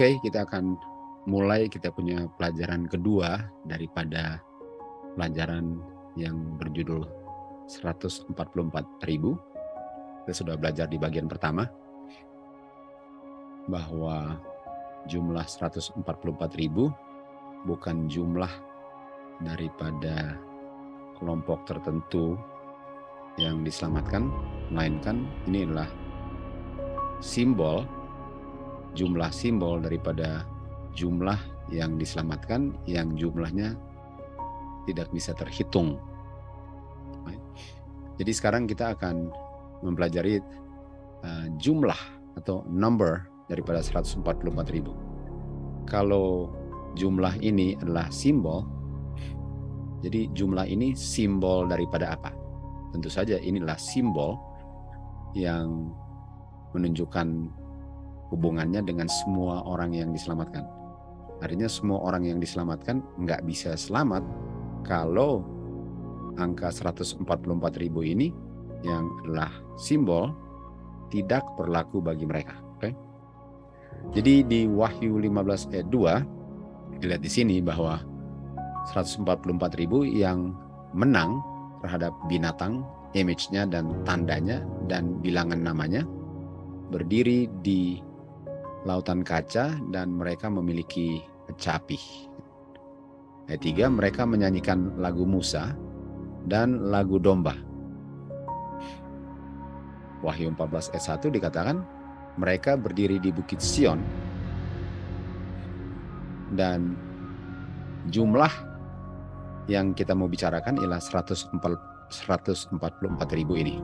okay, kita akan mulai kita punya pelajaran kedua daripada pelajaran yang berjudul 144.000. Kita sudah belajar di bagian pertama bahwa jumlah 144.000 bukan jumlah daripada kelompok tertentu yang diselamatkan, melainkan ini adalah simbol jumlah simbol daripada jumlah yang diselamatkan yang jumlahnya tidak bisa terhitung. Jadi sekarang kita akan mempelajari eh, jumlah atau number daripada 144 Kalau jumlah ini adalah simbol, jadi jumlah ini simbol daripada apa? Tentu saja inilah simbol yang menunjukkan hubungannya dengan semua orang yang diselamatkan. Artinya semua orang yang diselamatkan nggak bisa selamat kalau angka 144 ribu ini yang adalah simbol tidak berlaku bagi mereka. Oke? Okay? Jadi di Wahyu 15 ayat 2 dilihat di sini bahwa 144 ribu yang menang terhadap binatang, image-nya dan tandanya dan bilangan namanya berdiri di lautan kaca dan mereka memiliki kecapi. Ayat 3 mereka menyanyikan lagu Musa dan lagu domba. Wahyu 14 ayat 1 dikatakan mereka berdiri di bukit Sion dan jumlah yang kita mau bicarakan ialah 144 ribu ini.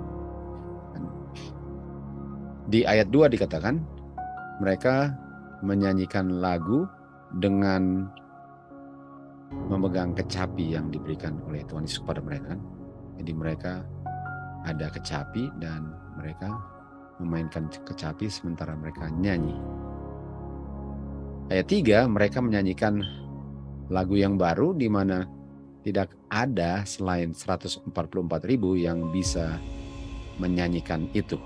Di ayat 2 dikatakan mereka menyanyikan lagu dengan memegang kecapi yang diberikan oleh Tuhan Yesus kepada mereka. Jadi mereka ada kecapi dan mereka memainkan kecapi sementara mereka nyanyi. Ayat 3, mereka menyanyikan lagu yang baru di mana tidak ada selain 144.000 yang bisa menyanyikan itu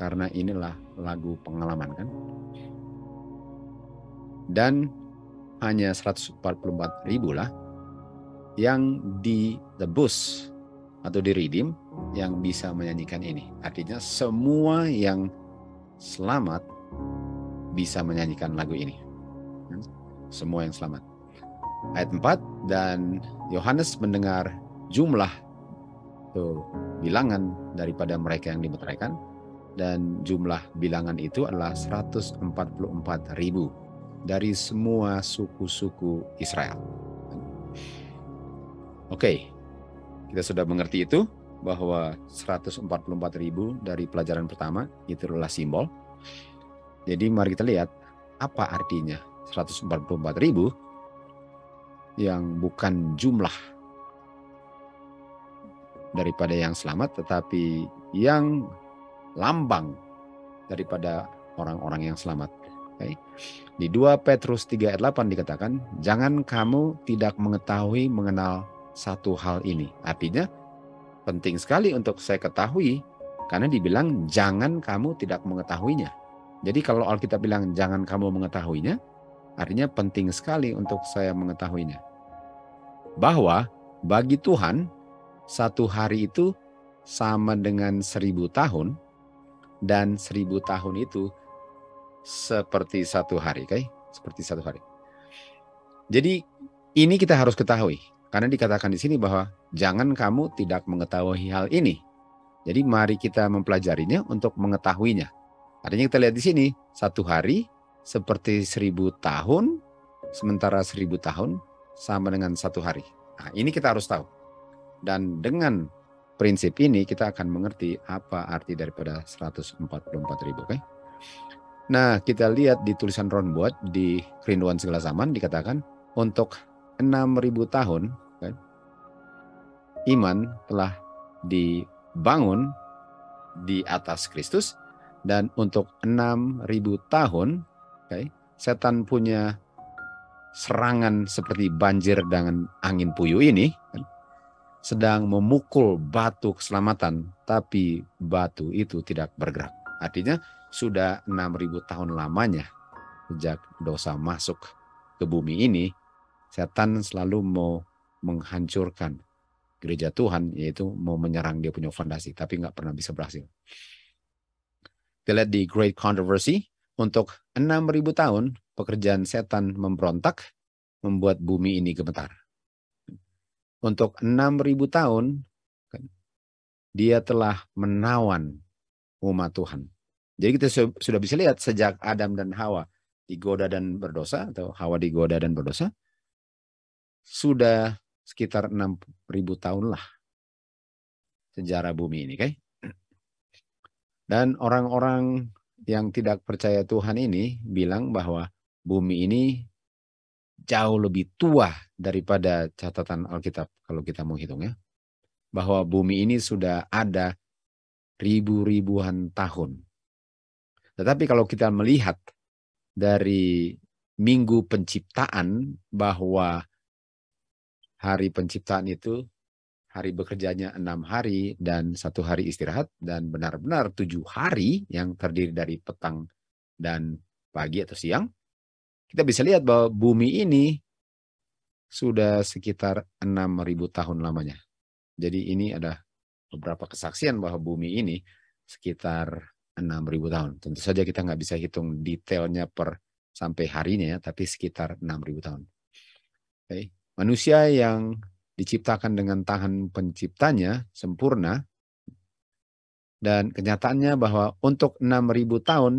karena inilah lagu pengalaman kan. Dan hanya 144 ribu lah yang bus atau diridim yang bisa menyanyikan ini. Artinya semua yang selamat bisa menyanyikan lagu ini. Hmm? Semua yang selamat. Ayat 4 dan Yohanes mendengar jumlah tuh bilangan daripada mereka yang dimeteraikan dan jumlah bilangan itu adalah 144 ribu dari semua suku-suku Israel. Oke, kita sudah mengerti itu bahwa 144 ribu dari pelajaran pertama itu adalah simbol. Jadi mari kita lihat apa artinya 144 ribu yang bukan jumlah daripada yang selamat tetapi yang lambang daripada orang-orang yang selamat. Okay. Di 2 Petrus 3 ayat 8 dikatakan, "Jangan kamu tidak mengetahui mengenal satu hal ini." Artinya penting sekali untuk saya ketahui karena dibilang jangan kamu tidak mengetahuinya. Jadi kalau Alkitab bilang jangan kamu mengetahuinya, artinya penting sekali untuk saya mengetahuinya. Bahwa bagi Tuhan satu hari itu sama dengan seribu tahun dan seribu tahun itu seperti satu hari, kayak seperti satu hari. Jadi ini kita harus ketahui karena dikatakan di sini bahwa jangan kamu tidak mengetahui hal ini. Jadi mari kita mempelajarinya untuk mengetahuinya. Artinya kita lihat di sini satu hari seperti seribu tahun, sementara seribu tahun sama dengan satu hari. Nah, ini kita harus tahu. Dan dengan prinsip ini kita akan mengerti apa arti daripada 144 ribu. Okay? Nah, kita lihat di tulisan Ron buat di Kerinduan Segala Zaman dikatakan untuk 6000 tahun okay, iman telah dibangun di atas Kristus dan untuk 6000 tahun okay, setan punya serangan seperti banjir dengan angin puyuh ini kan, sedang memukul batu keselamatan, tapi batu itu tidak bergerak. Artinya sudah 6000 tahun lamanya sejak dosa masuk ke bumi ini, setan selalu mau menghancurkan gereja Tuhan, yaitu mau menyerang dia punya fondasi, tapi nggak pernah bisa berhasil. Kita lihat di Great Controversy, untuk 6000 tahun pekerjaan setan memberontak membuat bumi ini gemetar untuk 6.000 tahun kan, dia telah menawan umat Tuhan. Jadi kita sudah bisa lihat sejak Adam dan Hawa digoda dan berdosa atau Hawa digoda dan berdosa sudah sekitar 6000 tahun lah sejarah bumi ini, kan? Dan orang-orang yang tidak percaya Tuhan ini bilang bahwa bumi ini jauh lebih tua daripada catatan Alkitab kalau kita mau hitung ya. Bahwa bumi ini sudah ada ribu-ribuan tahun. Tetapi kalau kita melihat dari minggu penciptaan bahwa hari penciptaan itu hari bekerjanya enam hari dan satu hari istirahat dan benar-benar tujuh hari yang terdiri dari petang dan pagi atau siang kita bisa lihat bahwa bumi ini sudah sekitar 6.000 tahun lamanya. Jadi ini ada beberapa kesaksian bahwa bumi ini sekitar 6.000 tahun. Tentu saja kita nggak bisa hitung detailnya per sampai harinya ya, tapi sekitar 6.000 tahun. Okay. Manusia yang diciptakan dengan tangan penciptanya sempurna dan kenyataannya bahwa untuk 6.000 tahun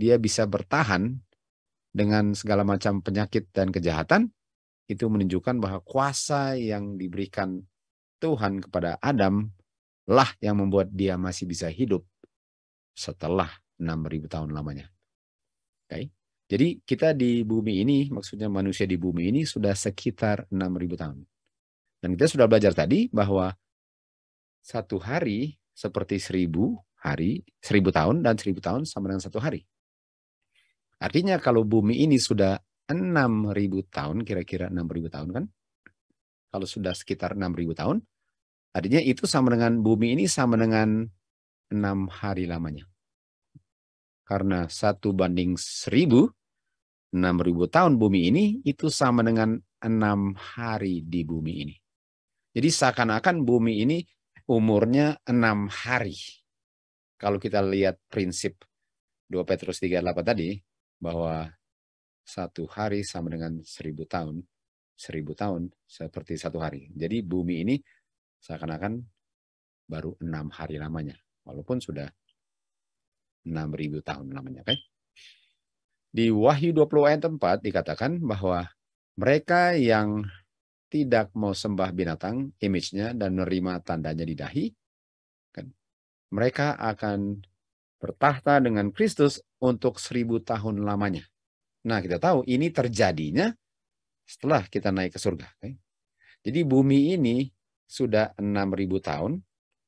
dia bisa bertahan dengan segala macam penyakit dan kejahatan, itu menunjukkan bahwa kuasa yang diberikan Tuhan kepada Adam lah yang membuat dia masih bisa hidup setelah 6000 tahun lamanya. Okay. Jadi kita di bumi ini, maksudnya manusia di bumi ini sudah sekitar 6000 tahun. Dan kita sudah belajar tadi bahwa satu hari seperti seribu hari, seribu tahun dan seribu tahun sama dengan satu hari. Artinya kalau bumi ini sudah 6.000 tahun, kira-kira 6.000 tahun kan? Kalau sudah sekitar 6.000 tahun, artinya itu sama dengan bumi ini sama dengan 6 hari lamanya. Karena 1 banding 1000, 6.000 tahun bumi ini itu sama dengan 6 hari di bumi ini. Jadi seakan-akan bumi ini umurnya 6 hari. Kalau kita lihat prinsip 2 Petrus 38 tadi, bahwa satu hari sama dengan seribu tahun, seribu tahun seperti satu hari. Jadi bumi ini seakan-akan baru enam hari lamanya, walaupun sudah enam ribu tahun lamanya. Okay? Di Wahyu 20 ayat 4 dikatakan bahwa mereka yang tidak mau sembah binatang, image-nya, dan menerima tandanya di dahi, kan, mereka akan bertahta dengan Kristus untuk seribu tahun lamanya. Nah kita tahu ini terjadinya setelah kita naik ke surga. Jadi bumi ini sudah enam ribu tahun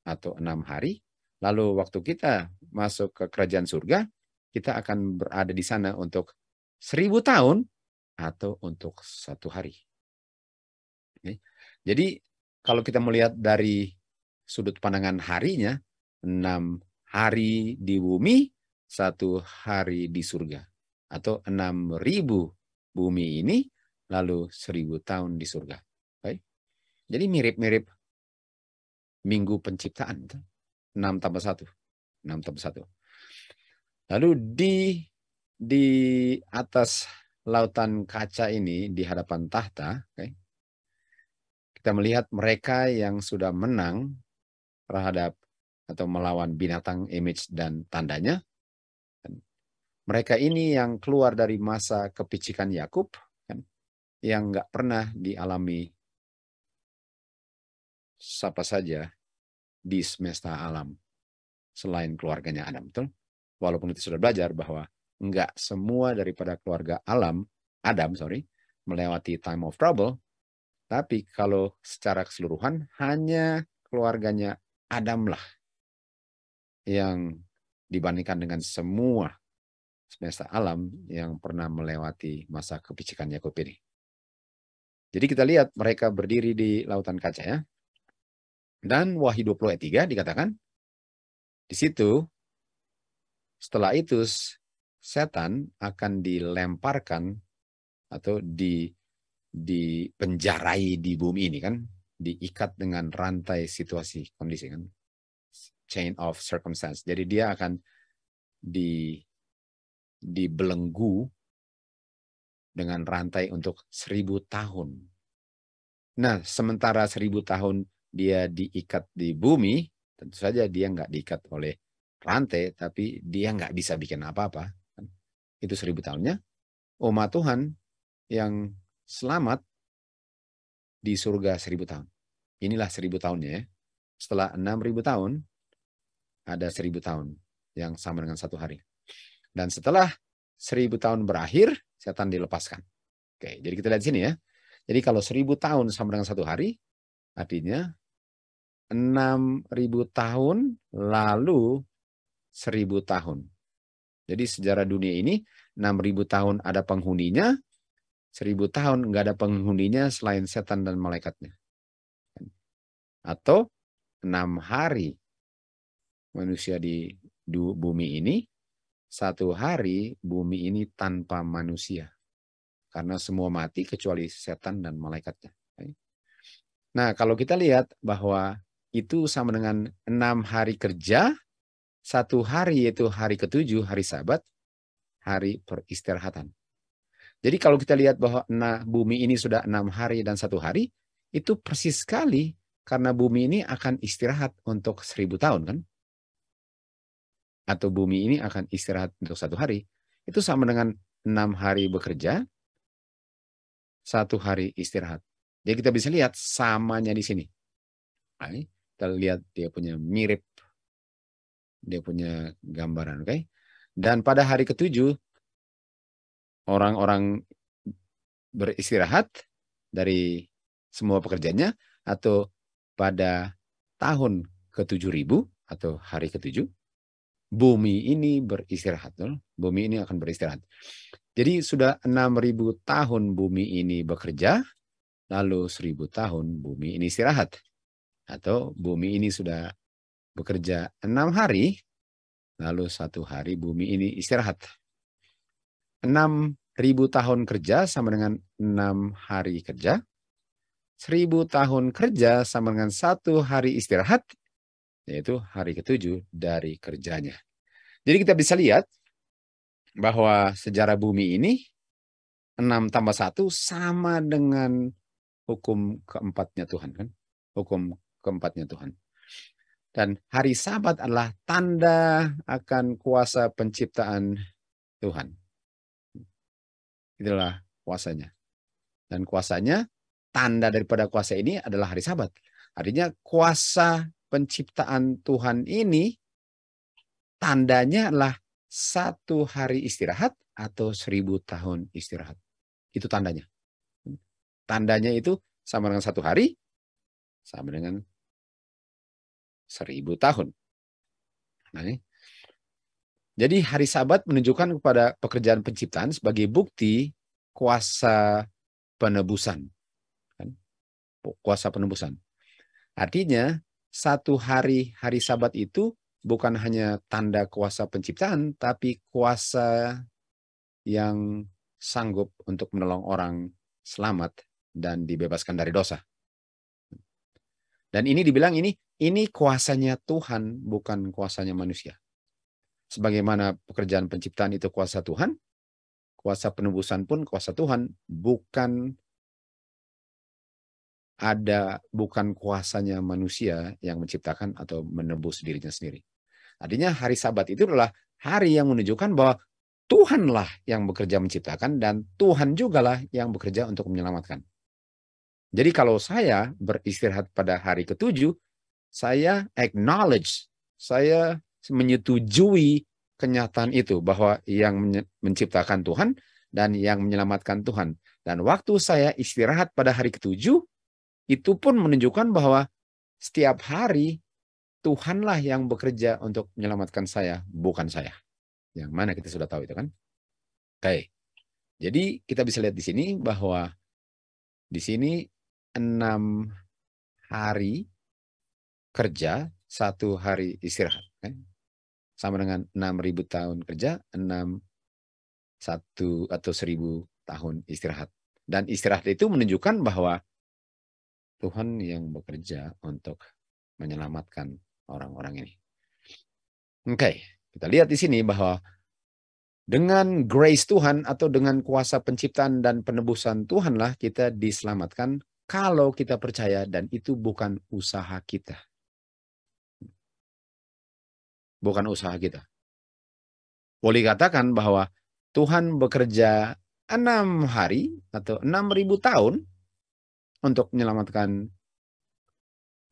atau enam hari. Lalu waktu kita masuk ke kerajaan surga, kita akan berada di sana untuk seribu tahun atau untuk satu hari. Jadi kalau kita melihat dari sudut pandangan harinya, enam hari di bumi, satu hari di surga. Atau enam ribu bumi ini, lalu seribu tahun di surga. Baik. Jadi mirip-mirip minggu penciptaan. enam tambah satu enam tambah satu Lalu di di atas lautan kaca ini di hadapan tahta, kita melihat mereka yang sudah menang terhadap atau melawan binatang image dan tandanya. Mereka ini yang keluar dari masa kepicikan Yakub kan, yang nggak pernah dialami siapa saja di semesta alam selain keluarganya Adam. Betul? Walaupun itu sudah belajar bahwa nggak semua daripada keluarga alam Adam sorry melewati time of trouble, tapi kalau secara keseluruhan hanya keluarganya Adam lah yang dibandingkan dengan semua semesta alam yang pernah melewati masa kebijakan Yakub ini. Jadi kita lihat mereka berdiri di lautan kaca ya. Dan Wahyu 20 ayat 3 dikatakan di situ setelah itu setan akan dilemparkan atau di dipenjarai di bumi ini kan diikat dengan rantai situasi kondisi kan chain of circumstance. Jadi dia akan di dibelenggu dengan rantai untuk seribu tahun. Nah, sementara seribu tahun dia diikat di bumi, tentu saja dia nggak diikat oleh rantai, tapi dia nggak bisa bikin apa-apa. Itu seribu tahunnya. Umat Tuhan yang selamat di surga seribu tahun. Inilah seribu tahunnya ya. Setelah enam ribu tahun, ada seribu tahun yang sama dengan satu hari. Dan setelah seribu tahun berakhir, setan dilepaskan. Oke, jadi kita lihat sini ya. Jadi kalau seribu tahun sama dengan satu hari, artinya enam ribu tahun lalu seribu tahun. Jadi sejarah dunia ini enam ribu tahun ada penghuninya, seribu tahun nggak ada penghuninya selain setan dan malaikatnya. Atau enam hari manusia di bumi ini, satu hari bumi ini tanpa manusia. Karena semua mati kecuali setan dan malaikatnya. Nah, kalau kita lihat bahwa itu sama dengan enam hari kerja, satu hari yaitu hari ketujuh, hari sabat, hari peristirahatan. Jadi kalau kita lihat bahwa nah, bumi ini sudah enam hari dan satu hari, itu persis sekali karena bumi ini akan istirahat untuk seribu tahun kan atau bumi ini akan istirahat untuk satu hari, itu sama dengan enam hari bekerja, satu hari istirahat. Jadi kita bisa lihat samanya di sini. Nah, kita lihat dia punya mirip, dia punya gambaran, Okay? Dan pada hari ketujuh, orang-orang beristirahat dari semua pekerjaannya atau pada tahun ketujuh ribu atau hari ketujuh bumi ini beristirahat. Bumi ini akan beristirahat. Jadi sudah 6000 tahun bumi ini bekerja, lalu 1000 tahun bumi ini istirahat. Atau bumi ini sudah bekerja 6 hari, lalu satu hari bumi ini istirahat. 6000 tahun kerja sama dengan 6 hari kerja. 1000 tahun kerja sama dengan satu hari istirahat yaitu hari ketujuh dari kerjanya. Jadi kita bisa lihat bahwa sejarah bumi ini 6 tambah 1 sama dengan hukum keempatnya Tuhan kan? Hukum keempatnya Tuhan. Dan hari sabat adalah tanda akan kuasa penciptaan Tuhan. Itulah kuasanya. Dan kuasanya, tanda daripada kuasa ini adalah hari sabat. Artinya kuasa penciptaan Tuhan ini tandanya adalah satu hari istirahat atau seribu tahun istirahat. Itu tandanya. Tandanya itu sama dengan satu hari, sama dengan seribu tahun. Nah, ini. Jadi hari sabat menunjukkan kepada pekerjaan penciptaan sebagai bukti kuasa penebusan. Kan? Kuasa penebusan. Artinya satu hari hari sabat itu bukan hanya tanda kuasa penciptaan tapi kuasa yang sanggup untuk menolong orang selamat dan dibebaskan dari dosa. Dan ini dibilang ini ini kuasanya Tuhan bukan kuasanya manusia. Sebagaimana pekerjaan penciptaan itu kuasa Tuhan, kuasa penebusan pun kuasa Tuhan, bukan ada bukan kuasanya manusia yang menciptakan atau menebus dirinya sendiri. Artinya hari sabat itu adalah hari yang menunjukkan bahwa Tuhanlah yang bekerja menciptakan dan Tuhan juga lah yang bekerja untuk menyelamatkan. Jadi kalau saya beristirahat pada hari ketujuh, saya acknowledge, saya menyetujui kenyataan itu bahwa yang menciptakan Tuhan dan yang menyelamatkan Tuhan. Dan waktu saya istirahat pada hari ketujuh, itu pun menunjukkan bahwa setiap hari Tuhanlah yang bekerja untuk menyelamatkan saya, bukan saya. Yang mana kita sudah tahu itu kan? Oke. Okay. Jadi kita bisa lihat di sini bahwa di sini enam hari kerja, satu hari istirahat. Okay? Sama dengan enam ribu tahun kerja, enam satu atau seribu tahun istirahat. Dan istirahat itu menunjukkan bahwa Tuhan yang bekerja untuk menyelamatkan orang-orang ini. Oke, okay, kita lihat di sini bahwa dengan grace Tuhan atau dengan kuasa penciptaan dan penebusan Tuhanlah kita diselamatkan kalau kita percaya dan itu bukan usaha kita. Bukan usaha kita. Boleh katakan bahwa Tuhan bekerja enam hari atau enam ribu tahun untuk menyelamatkan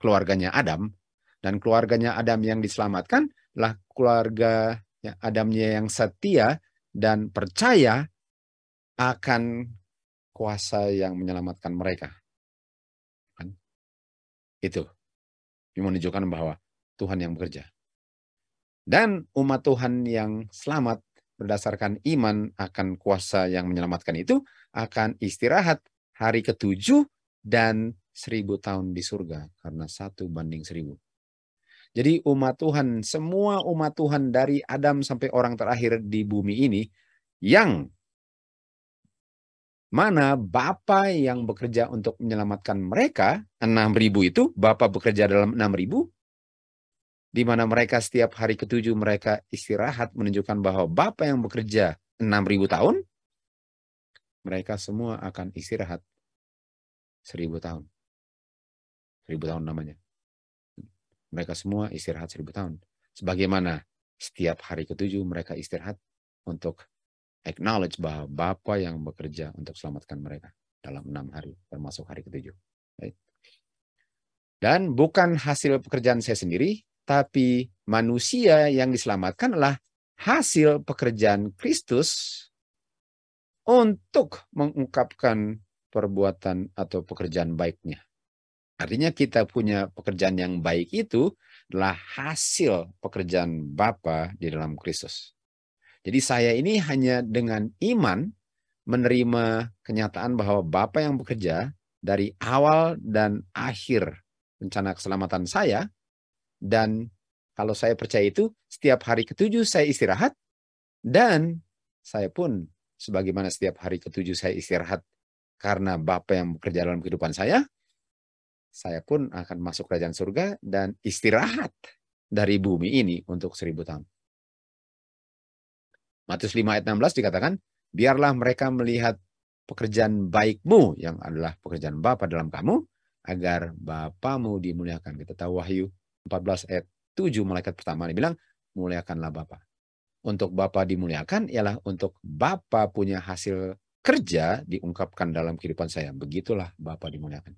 keluarganya Adam dan keluarganya Adam yang diselamatkan lah keluarga ya, Adamnya yang setia dan percaya akan kuasa yang menyelamatkan mereka. Kan? Itu yang menunjukkan bahwa Tuhan yang bekerja. Dan umat Tuhan yang selamat berdasarkan iman akan kuasa yang menyelamatkan itu akan istirahat hari ketujuh dan seribu tahun di surga karena satu banding seribu. Jadi umat Tuhan, semua umat Tuhan dari Adam sampai orang terakhir di bumi ini yang mana Bapa yang bekerja untuk menyelamatkan mereka, 6.000 itu, Bapa bekerja dalam 6.000, di mana mereka setiap hari ketujuh mereka istirahat menunjukkan bahwa Bapa yang bekerja 6.000 tahun, mereka semua akan istirahat seribu tahun. Seribu tahun namanya. Mereka semua istirahat seribu tahun. Sebagaimana setiap hari ketujuh mereka istirahat untuk acknowledge bahwa Bapa yang bekerja untuk selamatkan mereka dalam enam hari, termasuk hari ketujuh. Dan bukan hasil pekerjaan saya sendiri, tapi manusia yang diselamatkan adalah hasil pekerjaan Kristus untuk mengungkapkan perbuatan atau pekerjaan baiknya. Artinya kita punya pekerjaan yang baik itu adalah hasil pekerjaan Bapa di dalam Kristus. Jadi saya ini hanya dengan iman menerima kenyataan bahwa Bapa yang bekerja dari awal dan akhir rencana keselamatan saya dan kalau saya percaya itu setiap hari ketujuh saya istirahat dan saya pun sebagaimana setiap hari ketujuh saya istirahat karena Bapa yang bekerja dalam kehidupan saya, saya pun akan masuk kerajaan surga dan istirahat dari bumi ini untuk seribu tahun. Matius 5 ayat 16 dikatakan, biarlah mereka melihat pekerjaan baikmu yang adalah pekerjaan Bapa dalam kamu, agar Bapamu dimuliakan. Kita tahu Wahyu 14 ayat 7 malaikat pertama bilang, muliakanlah Bapa. Untuk Bapa dimuliakan ialah untuk Bapa punya hasil kerja diungkapkan dalam kehidupan saya. Begitulah Bapak dimuliakan.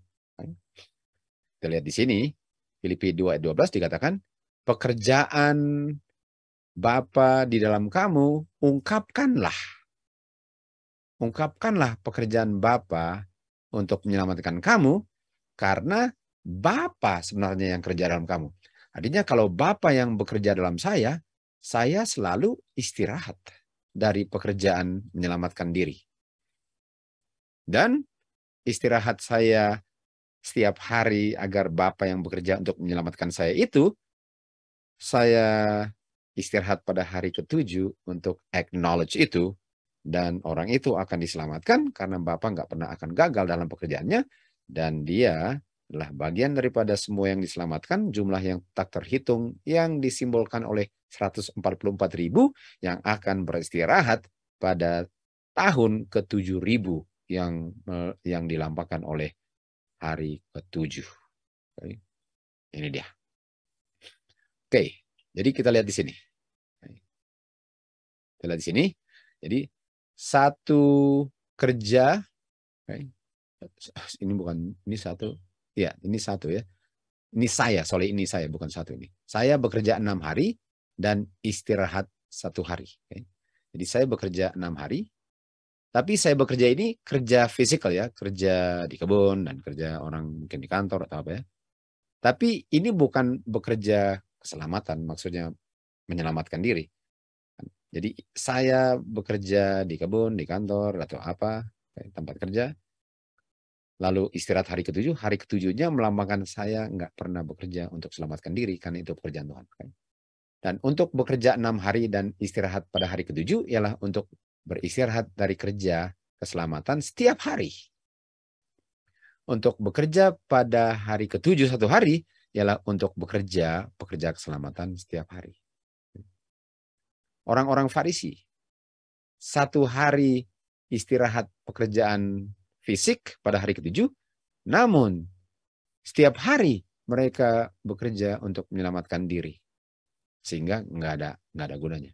Kita lihat di sini, Filipi 2 ayat 12 dikatakan, pekerjaan Bapa di dalam kamu, ungkapkanlah. Ungkapkanlah pekerjaan Bapa untuk menyelamatkan kamu karena Bapa sebenarnya yang kerja dalam kamu. Artinya kalau Bapa yang bekerja dalam saya, saya selalu istirahat dari pekerjaan menyelamatkan diri. Dan istirahat saya setiap hari agar Bapak yang bekerja untuk menyelamatkan saya itu, saya istirahat pada hari ketujuh untuk acknowledge itu. Dan orang itu akan diselamatkan karena Bapak nggak pernah akan gagal dalam pekerjaannya. Dan dia adalah bagian daripada semua yang diselamatkan, jumlah yang tak terhitung yang disimbolkan oleh 144 ribu yang akan beristirahat pada tahun ke-7 ribu yang eh, yang dilampakkan oleh hari ketujuh. Ini dia. Oke, jadi kita lihat di sini. Kita lihat di sini. Jadi satu kerja, ini bukan ini satu, ya ini satu ya. Ini saya, soalnya ini saya bukan satu ini. Saya bekerja enam hari dan istirahat satu hari. Jadi saya bekerja enam hari tapi saya bekerja ini kerja fisikal ya, kerja di kebun dan kerja orang mungkin di kantor atau apa ya. Tapi ini bukan bekerja keselamatan, maksudnya menyelamatkan diri. Jadi saya bekerja di kebun, di kantor atau apa, tempat kerja. Lalu istirahat hari ketujuh, hari ketujuhnya melambangkan saya nggak pernah bekerja untuk selamatkan diri karena itu pekerjaan Tuhan. Dan untuk bekerja enam hari dan istirahat pada hari ketujuh ialah untuk beristirahat dari kerja keselamatan setiap hari. Untuk bekerja pada hari ketujuh satu hari ialah untuk bekerja pekerja keselamatan setiap hari. Orang-orang Farisi satu hari istirahat pekerjaan fisik pada hari ketujuh, namun setiap hari mereka bekerja untuk menyelamatkan diri sehingga nggak ada nggak ada gunanya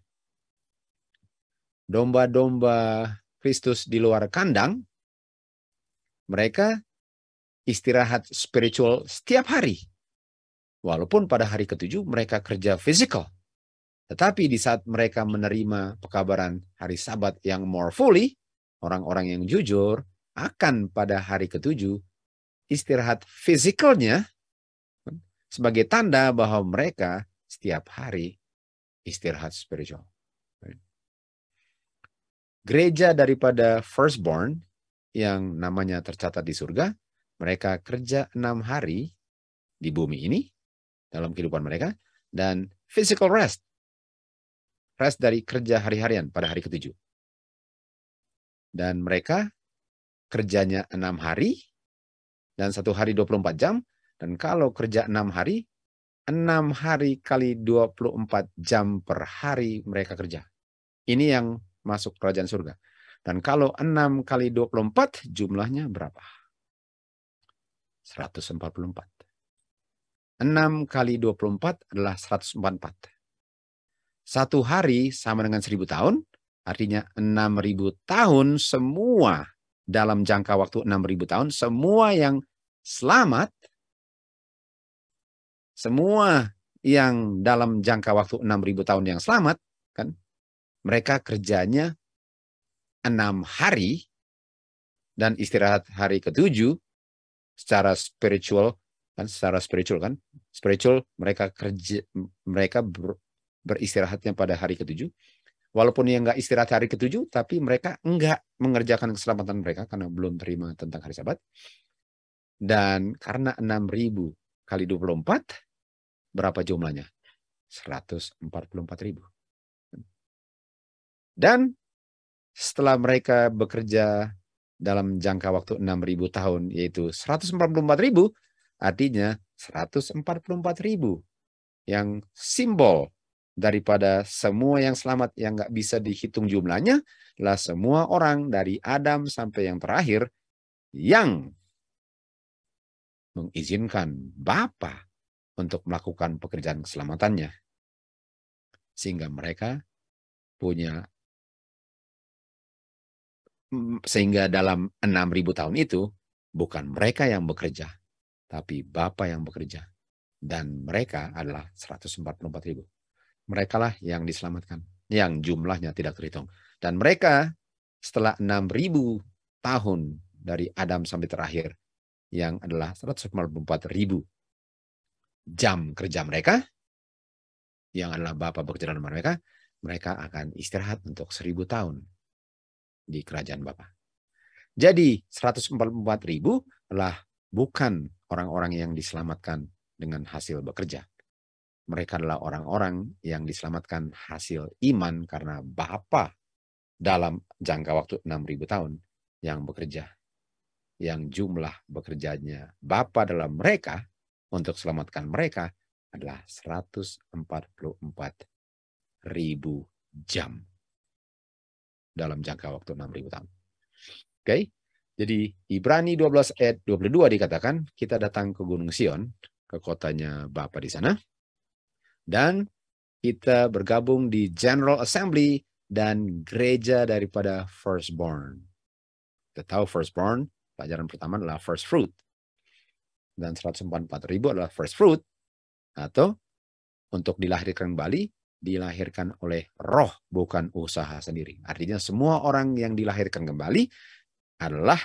domba-domba Kristus di luar kandang, mereka istirahat spiritual setiap hari. Walaupun pada hari ketujuh mereka kerja fisikal. Tetapi di saat mereka menerima pekabaran hari sabat yang more fully, orang-orang yang jujur akan pada hari ketujuh istirahat fisikalnya sebagai tanda bahwa mereka setiap hari istirahat spiritual gereja daripada firstborn yang namanya tercatat di surga, mereka kerja enam hari di bumi ini dalam kehidupan mereka dan physical rest, rest dari kerja hari-harian pada hari ketujuh. Dan mereka kerjanya enam hari dan satu hari 24 jam. Dan kalau kerja enam hari, enam hari kali 24 jam per hari mereka kerja. Ini yang masuk kerajaan surga. Dan kalau 6 kali 24 jumlahnya berapa? 144. 6 kali 24 adalah 144. Satu hari sama dengan 1000 tahun, artinya 6000 tahun semua dalam jangka waktu 6000 tahun semua yang selamat semua yang dalam jangka waktu 6000 tahun yang selamat mereka kerjanya enam hari dan istirahat hari ketujuh secara spiritual kan secara spiritual kan spiritual mereka kerja mereka ber, beristirahatnya pada hari ketujuh walaupun yang nggak istirahat hari ketujuh tapi mereka nggak mengerjakan keselamatan mereka karena belum terima tentang hari sabat dan karena 6000 kali 24 berapa jumlahnya 144 ribu dan setelah mereka bekerja dalam jangka waktu 6.000 tahun yaitu 144.000 artinya 144.000 yang simbol daripada semua yang selamat yang nggak bisa dihitung jumlahnya lah semua orang dari Adam sampai yang terakhir yang mengizinkan Bapa untuk melakukan pekerjaan keselamatannya sehingga mereka punya sehingga dalam enam ribu tahun itu, bukan mereka yang bekerja, tapi Bapa yang bekerja. Dan mereka adalah 144.000. Merekalah yang diselamatkan, yang jumlahnya tidak terhitung. Dan mereka setelah enam ribu tahun dari Adam sampai terakhir, yang adalah ribu jam kerja mereka, yang adalah Bapak bekerja dalam mereka, mereka akan istirahat untuk seribu tahun di kerajaan Bapa. Jadi 144 ribu adalah bukan orang-orang yang diselamatkan dengan hasil bekerja. Mereka adalah orang-orang yang diselamatkan hasil iman karena Bapa dalam jangka waktu 6.000 tahun yang bekerja. Yang jumlah bekerjanya Bapa dalam mereka untuk selamatkan mereka adalah 144 ribu jam dalam jangka waktu 6.000 tahun. Oke, okay? jadi Ibrani 12 ayat 22 dikatakan kita datang ke Gunung Sion, ke kotanya Bapa di sana. Dan kita bergabung di General Assembly dan gereja daripada firstborn. Kita tahu firstborn, pelajaran pertama adalah first fruit. Dan 144 ribu adalah first fruit atau untuk dilahirkan kembali dilahirkan oleh roh, bukan usaha sendiri. Artinya semua orang yang dilahirkan kembali adalah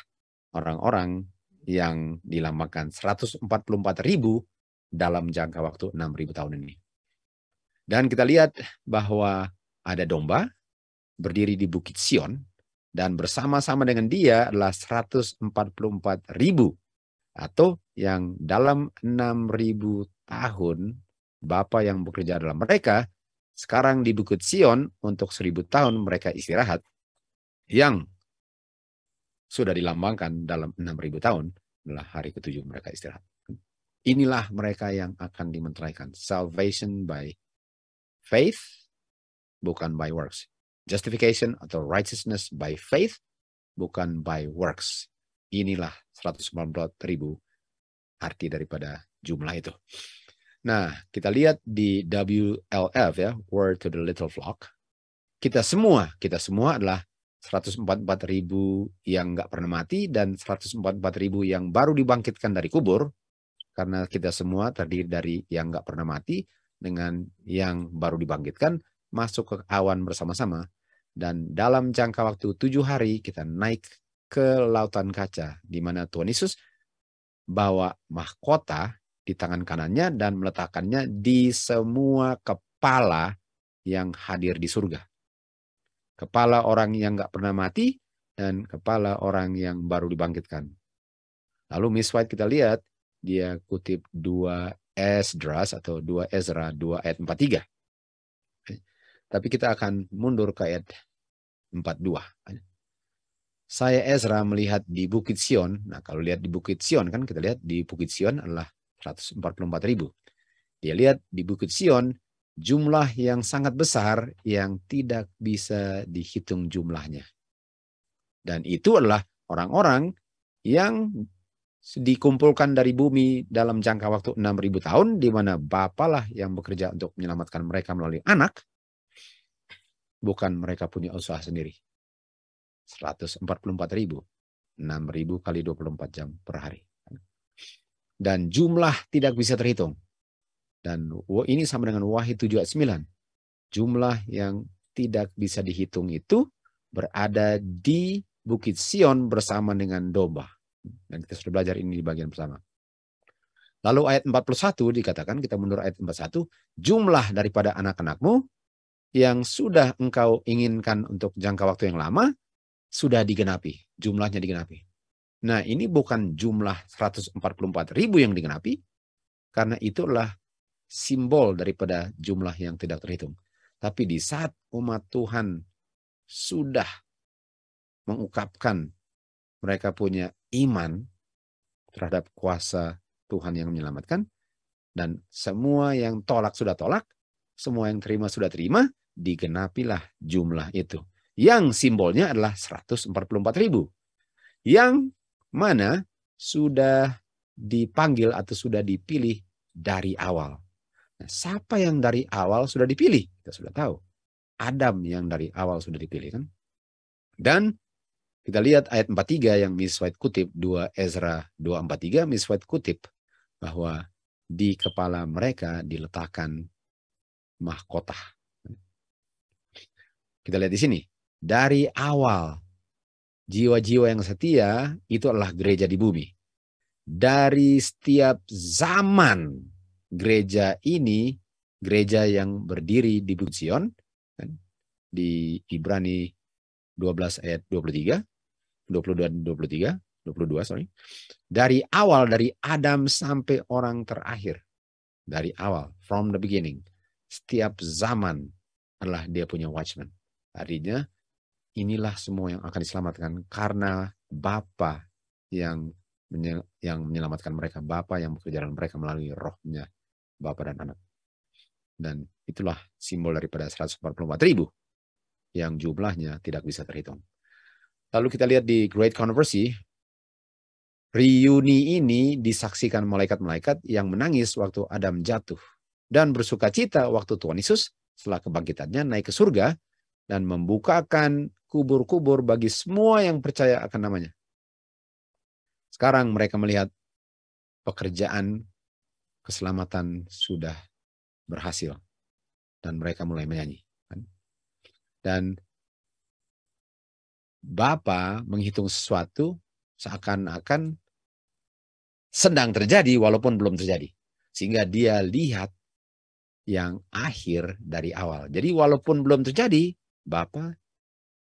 orang-orang yang dilamakan 144 ribu dalam jangka waktu 6.000 tahun ini. Dan kita lihat bahwa ada domba berdiri di Bukit Sion dan bersama-sama dengan dia adalah 144 ribu atau yang dalam 6.000 tahun Bapak yang bekerja dalam mereka sekarang di Bukit Sion untuk seribu tahun mereka istirahat yang sudah dilambangkan dalam enam ribu tahun adalah hari ketujuh mereka istirahat. Inilah mereka yang akan dimenteraikan. Salvation by faith, bukan by works. Justification atau righteousness by faith, bukan by works. Inilah 194 ribu arti daripada jumlah itu. Nah, kita lihat di WLF ya, Word to the Little Flock. Kita semua, kita semua adalah 144 ribu yang nggak pernah mati dan 144 ribu yang baru dibangkitkan dari kubur. Karena kita semua terdiri dari yang nggak pernah mati dengan yang baru dibangkitkan masuk ke awan bersama-sama. Dan dalam jangka waktu tujuh hari kita naik ke lautan kaca di mana Tuhan Yesus bawa mahkota di tangan kanannya dan meletakkannya di semua kepala yang hadir di surga. Kepala orang yang nggak pernah mati dan kepala orang yang baru dibangkitkan. Lalu Miss White kita lihat, dia kutip dua Esdras atau dua Ezra dua ayat 43. Eh, tapi kita akan mundur ke ayat 42. Eh, saya Ezra melihat di Bukit Sion. Nah kalau lihat di Bukit Sion kan kita lihat di Bukit Sion adalah 144 ribu. Dia lihat di Bukit Sion jumlah yang sangat besar yang tidak bisa dihitung jumlahnya. Dan itu adalah orang-orang yang dikumpulkan dari bumi dalam jangka waktu 6000 tahun di mana bapalah yang bekerja untuk menyelamatkan mereka melalui anak bukan mereka punya usaha sendiri 144.000 ribu kali 24 jam per hari dan jumlah tidak bisa terhitung. Dan ini sama dengan Wahid 7 ayat 9. Jumlah yang tidak bisa dihitung itu berada di Bukit Sion bersama dengan domba. Dan kita sudah belajar ini di bagian pertama. Lalu ayat 41 dikatakan, kita mundur ayat 41, jumlah daripada anak-anakmu yang sudah engkau inginkan untuk jangka waktu yang lama, sudah digenapi. Jumlahnya digenapi. Nah ini bukan jumlah 144 ribu yang digenapi, karena itulah simbol daripada jumlah yang tidak terhitung. Tapi di saat umat Tuhan sudah mengungkapkan mereka punya iman terhadap kuasa Tuhan yang menyelamatkan, dan semua yang tolak sudah tolak, semua yang terima sudah terima, digenapilah jumlah itu. Yang simbolnya adalah 144 ribu. Yang mana sudah dipanggil atau sudah dipilih dari awal. Nah, siapa yang dari awal sudah dipilih? Kita sudah tahu. Adam yang dari awal sudah dipilih kan? Dan kita lihat ayat 43 yang Miss White kutip 2 Ezra 243 Miss White kutip bahwa di kepala mereka diletakkan mahkota. Kita lihat di sini, dari awal Jiwa-jiwa yang setia itu adalah gereja di bumi. Dari setiap zaman gereja ini, gereja yang berdiri di Bucion, kan, di Ibrani 12 ayat 23, 22 23, 22 sorry. Dari awal dari Adam sampai orang terakhir. Dari awal, from the beginning. Setiap zaman adalah dia punya watchman. Artinya inilah semua yang akan diselamatkan karena Bapa yang yang menyelamatkan mereka, Bapa yang bekerja dalam mereka melalui rohnya, Bapa dan anak. Dan itulah simbol daripada 144 ribu yang jumlahnya tidak bisa terhitung. Lalu kita lihat di Great Conversation, reuni ini disaksikan malaikat-malaikat yang menangis waktu Adam jatuh dan bersuka cita waktu Tuhan Yesus setelah kebangkitannya naik ke surga dan membukakan kubur-kubur bagi semua yang percaya akan namanya. Sekarang mereka melihat pekerjaan keselamatan sudah berhasil dan mereka mulai menyanyi. Kan? Dan Bapa menghitung sesuatu seakan-akan sedang terjadi walaupun belum terjadi. Sehingga dia lihat yang akhir dari awal. Jadi walaupun belum terjadi, Bapak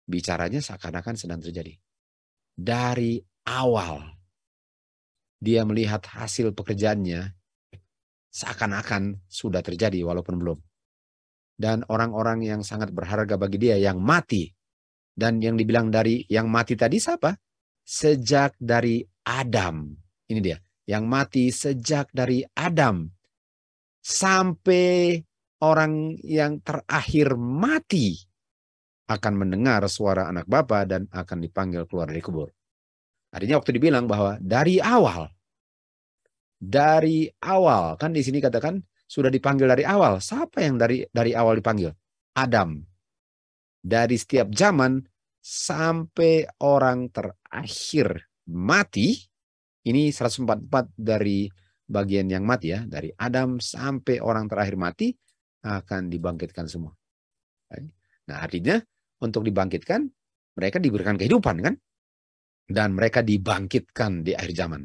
bicaranya seakan-akan sedang terjadi. Dari awal dia melihat hasil pekerjaannya seakan-akan sudah terjadi walaupun belum. Dan orang-orang yang sangat berharga bagi dia yang mati dan yang dibilang dari yang mati tadi siapa? Sejak dari Adam. Ini dia, yang mati sejak dari Adam sampai orang yang terakhir mati akan mendengar suara anak Bapa dan akan dipanggil keluar dari kubur. Artinya waktu dibilang bahwa dari awal, dari awal kan di sini katakan sudah dipanggil dari awal. Siapa yang dari dari awal dipanggil? Adam. Dari setiap zaman sampai orang terakhir mati, ini 144 dari bagian yang mati ya, dari Adam sampai orang terakhir mati akan dibangkitkan semua. Nah artinya untuk dibangkitkan, mereka diberikan kehidupan kan? Dan mereka dibangkitkan di akhir zaman.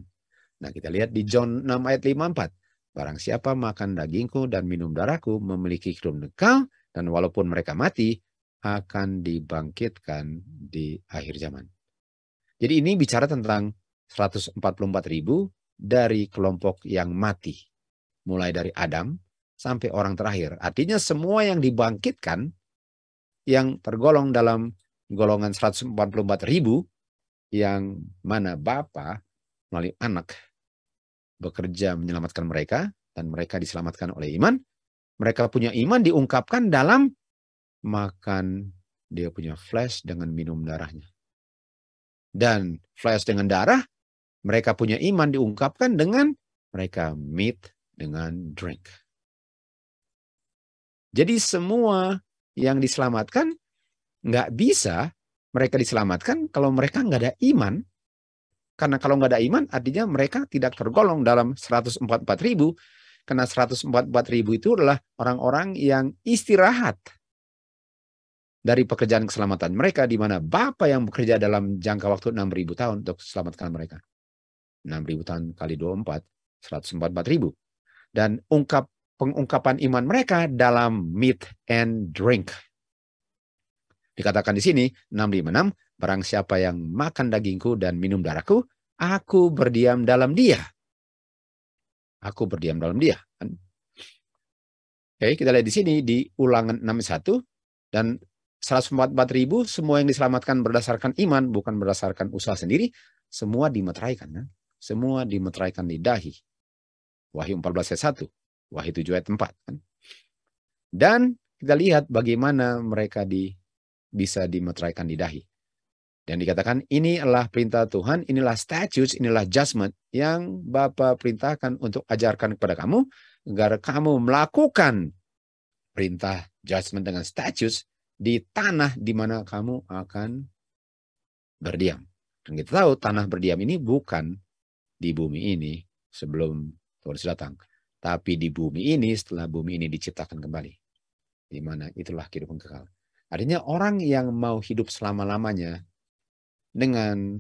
Nah kita lihat di John 6 ayat 54. Barang siapa makan dagingku dan minum darahku memiliki hidup nekal dan walaupun mereka mati akan dibangkitkan di akhir zaman. Jadi ini bicara tentang 144 ribu dari kelompok yang mati. Mulai dari Adam sampai orang terakhir. Artinya semua yang dibangkitkan yang tergolong dalam golongan 144 ribu yang mana Bapa melalui anak bekerja menyelamatkan mereka dan mereka diselamatkan oleh iman. Mereka punya iman diungkapkan dalam makan dia punya flash dengan minum darahnya. Dan flash dengan darah, mereka punya iman diungkapkan dengan mereka meet dengan drink. Jadi semua yang diselamatkan nggak bisa mereka diselamatkan kalau mereka nggak ada iman. Karena kalau nggak ada iman artinya mereka tidak tergolong dalam 144 ribu. Karena 144 ribu itu adalah orang-orang yang istirahat dari pekerjaan keselamatan mereka di mana Bapa yang bekerja dalam jangka waktu 6.000 tahun untuk selamatkan mereka. 6.000 tahun kali 24, ribu. Dan ungkap pengungkapan iman mereka dalam meat and drink. Dikatakan di sini 656, barang siapa yang makan dagingku dan minum darahku, aku berdiam dalam dia. Aku berdiam dalam dia. Oke, kita lihat di sini di ulangan 61 dan 144 ribu semua yang diselamatkan berdasarkan iman bukan berdasarkan usaha sendiri semua dimeteraikan kan? semua dimeteraikan di dahi Wahyu 14 ayat 1 Wahyu 7 ayat 4 kan. Dan kita lihat bagaimana mereka di bisa dimeteraikan di dahi. Dan dikatakan ini adalah perintah Tuhan, inilah statutes, inilah judgment yang Bapa perintahkan untuk ajarkan kepada kamu agar kamu melakukan perintah judgment dengan statutes di tanah di mana kamu akan berdiam. Dan kita tahu tanah berdiam ini bukan di bumi ini sebelum Tuhan datang. Tapi di bumi ini, setelah bumi ini diciptakan kembali. Di mana itulah kehidupan kekal. Artinya orang yang mau hidup selama-lamanya dengan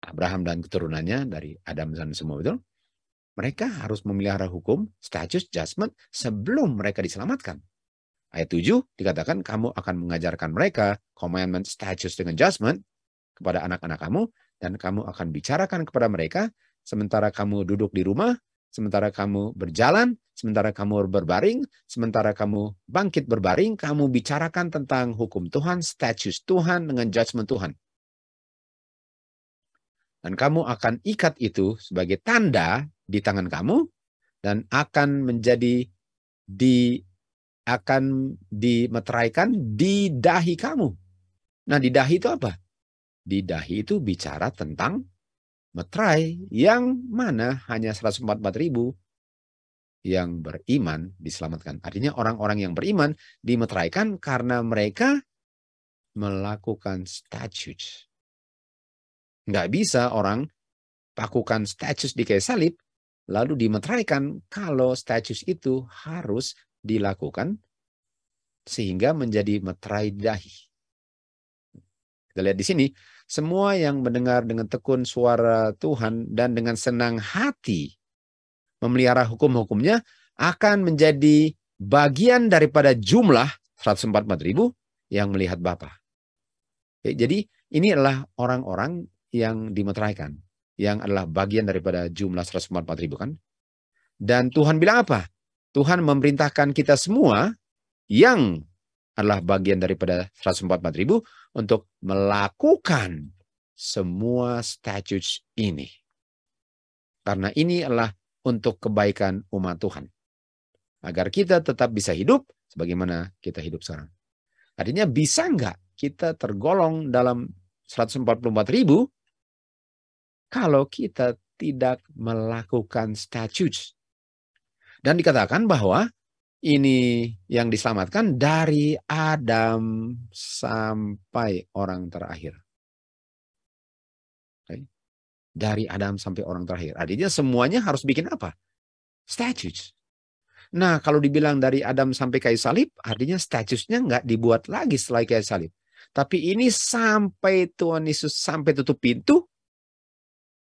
Abraham dan keturunannya dari Adam dan semua betul, mereka harus memelihara hukum, status, judgment sebelum mereka diselamatkan. Ayat 7 dikatakan kamu akan mengajarkan mereka commandment, status dengan judgment kepada anak-anak kamu dan kamu akan bicarakan kepada mereka sementara kamu duduk di rumah Sementara kamu berjalan, sementara kamu berbaring, sementara kamu bangkit berbaring, kamu bicarakan tentang hukum Tuhan, status Tuhan dengan judgment Tuhan. Dan kamu akan ikat itu sebagai tanda di tangan kamu dan akan menjadi di akan dimeteraikan di dahi kamu. Nah, di dahi itu apa? Di dahi itu bicara tentang meterai yang mana hanya 144 yang beriman diselamatkan. Artinya orang-orang yang beriman dimeteraikan karena mereka melakukan statutes. Nggak bisa orang lakukan status di kayu salib, lalu dimeteraikan kalau status itu harus dilakukan sehingga menjadi meterai dahi. Kita lihat di sini, semua yang mendengar dengan tekun suara Tuhan dan dengan senang hati memelihara hukum-hukumnya akan menjadi bagian daripada jumlah 144 ribu yang melihat Bapa. Jadi ini adalah orang-orang yang dimeteraikan, yang adalah bagian daripada jumlah 144 ribu kan. Dan Tuhan bilang apa? Tuhan memerintahkan kita semua yang adalah bagian daripada 144 ribu untuk melakukan semua statutes ini. Karena ini adalah untuk kebaikan umat Tuhan. Agar kita tetap bisa hidup sebagaimana kita hidup sekarang. Artinya bisa nggak kita tergolong dalam 144 ribu kalau kita tidak melakukan statutes. Dan dikatakan bahwa ini yang diselamatkan dari Adam sampai orang terakhir. Dari Adam sampai orang terakhir. Artinya semuanya harus bikin apa? Statues. Nah kalau dibilang dari Adam sampai kayu salib, artinya statusnya nggak dibuat lagi setelah kayu salib. Tapi ini sampai Tuhan Yesus sampai tutup pintu,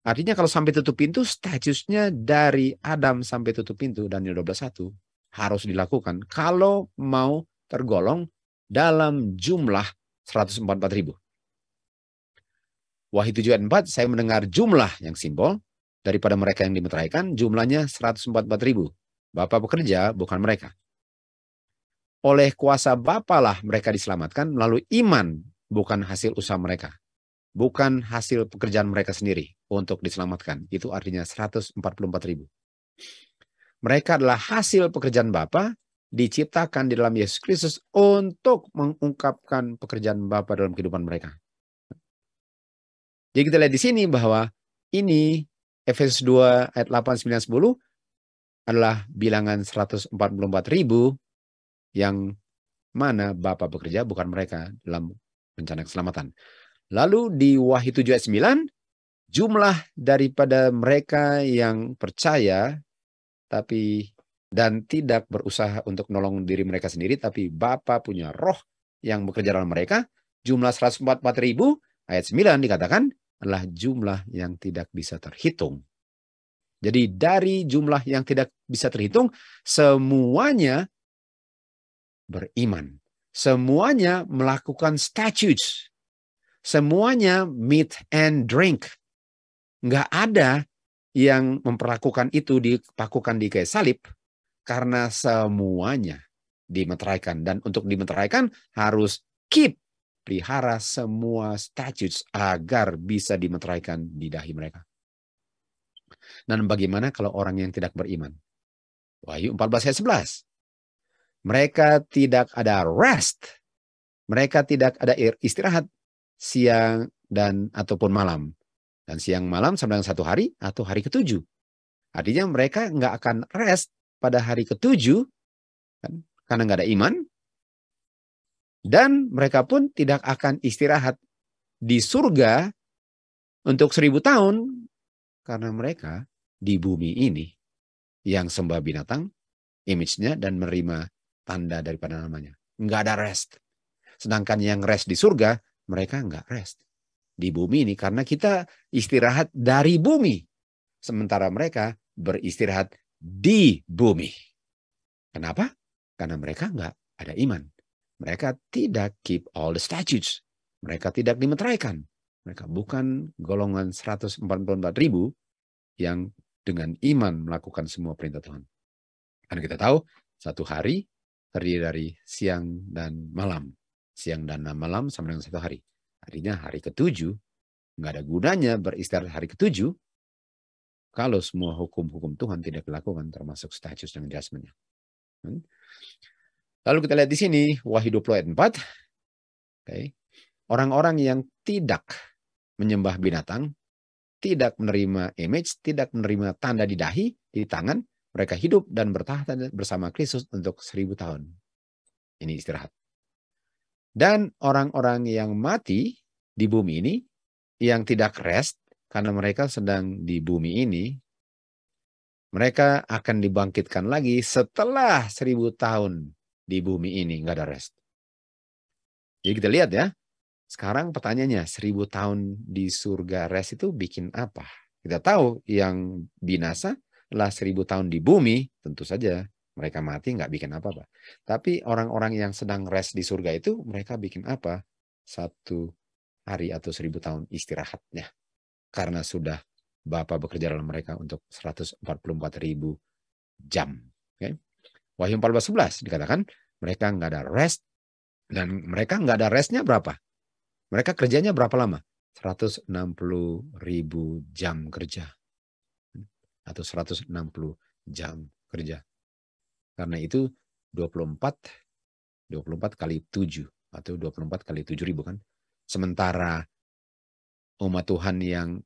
Artinya kalau sampai tutup pintu, statusnya dari Adam sampai tutup pintu, Daniel 12.1, harus dilakukan kalau mau tergolong dalam jumlah 144 Wahyu 7 ayat 4, saya mendengar jumlah yang simbol daripada mereka yang dimeteraikan, jumlahnya 144 Bapak bekerja, bukan mereka. Oleh kuasa Bapalah mereka diselamatkan melalui iman, bukan hasil usaha mereka. Bukan hasil pekerjaan mereka sendiri untuk diselamatkan. Itu artinya 144.000. Mereka adalah hasil pekerjaan Bapa diciptakan di dalam Yesus Kristus untuk mengungkapkan pekerjaan Bapa dalam kehidupan mereka. Jadi kita lihat di sini bahwa ini Efesus 2 ayat 8 9 10 adalah bilangan 144 ribu yang mana Bapa bekerja bukan mereka dalam rencana keselamatan. Lalu di Wahyu 7 ayat 9 jumlah daripada mereka yang percaya tapi dan tidak berusaha untuk nolong diri mereka sendiri, tapi Bapa punya roh yang bekerja dalam mereka. Jumlah 144 ribu, ayat 9 dikatakan adalah jumlah yang tidak bisa terhitung. Jadi dari jumlah yang tidak bisa terhitung, semuanya beriman. Semuanya melakukan statutes. Semuanya meat and drink. Nggak ada yang memperlakukan itu dipakukan di kayu salib karena semuanya dimeteraikan dan untuk dimeteraikan harus keep pelihara semua statutes agar bisa dimeteraikan di dahi mereka. Dan bagaimana kalau orang yang tidak beriman? Wahyu 14 ayat 11. Mereka tidak ada rest. Mereka tidak ada istirahat siang dan ataupun malam dan siang malam sampai dengan satu hari atau hari ketujuh. Artinya mereka nggak akan rest pada hari ketujuh kan? karena nggak ada iman. Dan mereka pun tidak akan istirahat di surga untuk seribu tahun karena mereka di bumi ini yang sembah binatang, image-nya dan menerima tanda daripada namanya. Nggak ada rest. Sedangkan yang rest di surga, mereka nggak rest di bumi ini karena kita istirahat dari bumi sementara mereka beristirahat di bumi. Kenapa? Karena mereka nggak ada iman. Mereka tidak keep all the statutes. Mereka tidak dimeteraikan. Mereka bukan golongan 144 ribu yang dengan iman melakukan semua perintah Tuhan. Karena kita tahu satu hari terdiri dari siang dan malam. Siang dan malam sama dengan satu hari. Artinya hari ketujuh, nggak ada gunanya beristirahat hari ketujuh kalau semua hukum-hukum Tuhan tidak dilakukan termasuk status dan jasmennya. Hmm. Lalu kita lihat di sini Wahyu 20 ayat 4. Orang-orang yang tidak menyembah binatang, tidak menerima image, tidak menerima tanda di dahi, di tangan, mereka hidup dan bertahan bersama Kristus untuk seribu tahun. Ini istirahat. Dan orang-orang yang mati di bumi ini, yang tidak rest karena mereka sedang di bumi ini, mereka akan dibangkitkan lagi setelah seribu tahun di bumi ini nggak ada rest. Jadi ya, kita lihat ya, sekarang pertanyaannya seribu tahun di surga rest itu bikin apa? Kita tahu yang binasa lah seribu tahun di bumi tentu saja mereka mati nggak bikin apa-apa. Tapi orang-orang yang sedang rest di surga itu mereka bikin apa? Satu hari atau seribu tahun istirahatnya. Karena sudah bapak bekerja dalam mereka untuk 144 ribu jam. Okay? Wahyu 14.11 dikatakan mereka nggak ada rest dan mereka nggak ada restnya berapa? Mereka kerjanya berapa lama? 160 ribu jam kerja atau 160 jam kerja. Karena itu 24 24 kali 7 atau 24 kali 7 ribu kan. Sementara umat Tuhan yang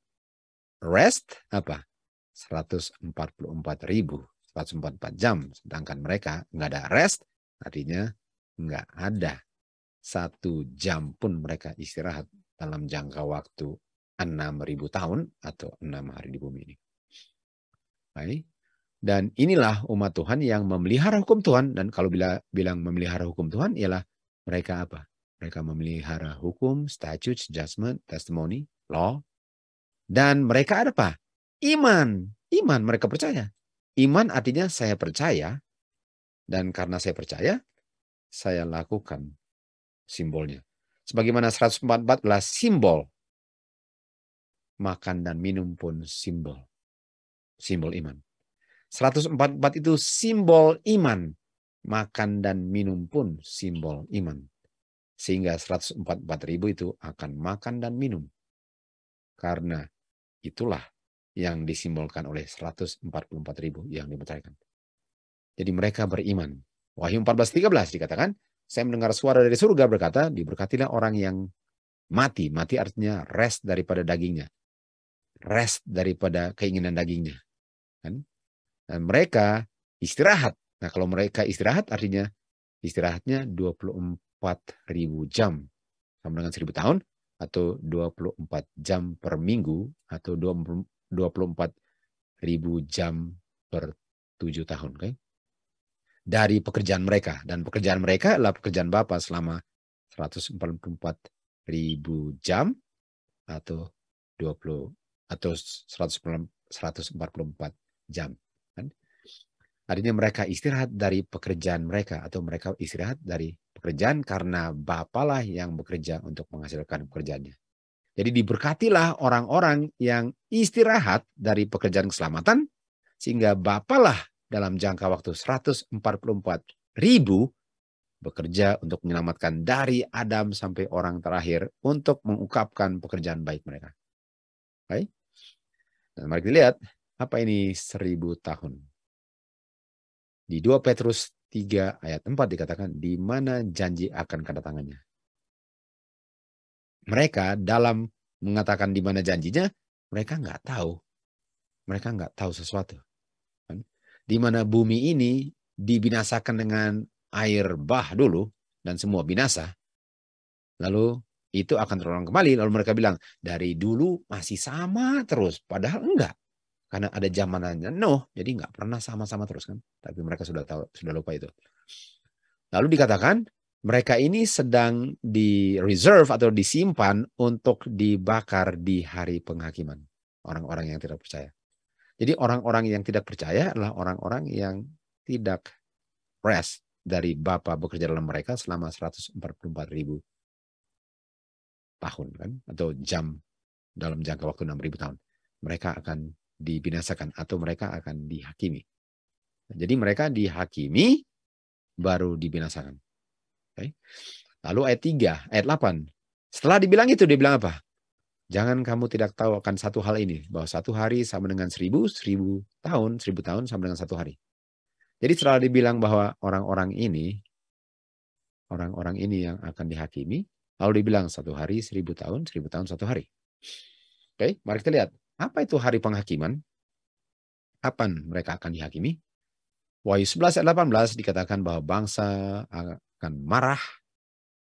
rest apa? 144 ribu, 144 jam. Sedangkan mereka nggak ada rest, artinya nggak ada satu jam pun mereka istirahat dalam jangka waktu 6.000 tahun atau 6 hari di bumi ini. Baik, dan inilah umat Tuhan yang memelihara hukum Tuhan. Dan kalau bila bilang memelihara hukum Tuhan ialah mereka apa? Mereka memelihara hukum, statutes, judgment, testimony, law. Dan mereka ada apa? Iman. Iman mereka percaya. Iman artinya saya percaya. Dan karena saya percaya, saya lakukan simbolnya. Sebagaimana 114 simbol. Makan dan minum pun simbol. Simbol iman. 144 itu simbol iman. Makan dan minum pun simbol iman. Sehingga 144 ribu itu akan makan dan minum. Karena itulah yang disimbolkan oleh 144 ribu yang dipercayakan. Jadi mereka beriman. Wahyu 14.13 dikatakan, saya mendengar suara dari surga berkata, diberkatilah orang yang mati. Mati artinya rest daripada dagingnya. Rest daripada keinginan dagingnya. Kan? Dan mereka istirahat. Nah kalau mereka istirahat artinya istirahatnya 24 ribu jam. Sama dengan 1000 tahun atau 24 jam per minggu atau 24 ribu jam per 7 tahun. Okay? Dari pekerjaan mereka. Dan pekerjaan mereka adalah pekerjaan Bapak selama 144 ribu jam atau 20 atau 144 jam. Artinya mereka istirahat dari pekerjaan mereka atau mereka istirahat dari pekerjaan karena Bapalah yang bekerja untuk menghasilkan pekerjaannya. Jadi diberkatilah orang-orang yang istirahat dari pekerjaan keselamatan sehingga Bapalah dalam jangka waktu 144 ribu bekerja untuk menyelamatkan dari Adam sampai orang terakhir untuk mengungkapkan pekerjaan baik mereka. Baik. Dan mari kita lihat apa ini seribu tahun. Di 2 Petrus 3 ayat 4 dikatakan di mana janji akan kedatangannya. Mereka dalam mengatakan di mana janjinya, mereka nggak tahu. Mereka nggak tahu sesuatu. Kan? Di mana bumi ini dibinasakan dengan air bah dulu dan semua binasa. Lalu itu akan terulang kembali. Lalu mereka bilang, dari dulu masih sama terus. Padahal enggak. Karena ada zamanannya no jadi nggak pernah sama-sama terus kan. Tapi mereka sudah tahu, sudah lupa itu. Lalu dikatakan mereka ini sedang di reserve atau disimpan untuk dibakar di hari penghakiman. Orang-orang yang tidak percaya. Jadi orang-orang yang tidak percaya adalah orang-orang yang tidak rest dari Bapa bekerja dalam mereka selama 144 ribu tahun kan atau jam dalam jangka waktu ribu tahun. Mereka akan dibinasakan atau mereka akan dihakimi. Jadi mereka dihakimi baru dibinasakan. Okay. Lalu ayat 3, ayat 8. Setelah dibilang itu, dia bilang apa? Jangan kamu tidak tahu akan satu hal ini. Bahwa satu hari sama dengan seribu, seribu tahun, seribu tahun sama dengan satu hari. Jadi setelah dibilang bahwa orang-orang ini, orang-orang ini yang akan dihakimi, lalu dibilang satu hari, seribu tahun, seribu tahun, satu hari. Oke, okay, mari kita lihat. Apa itu hari penghakiman? Kapan mereka akan dihakimi? Wahyu 11 ayat 18 dikatakan bahwa bangsa akan marah,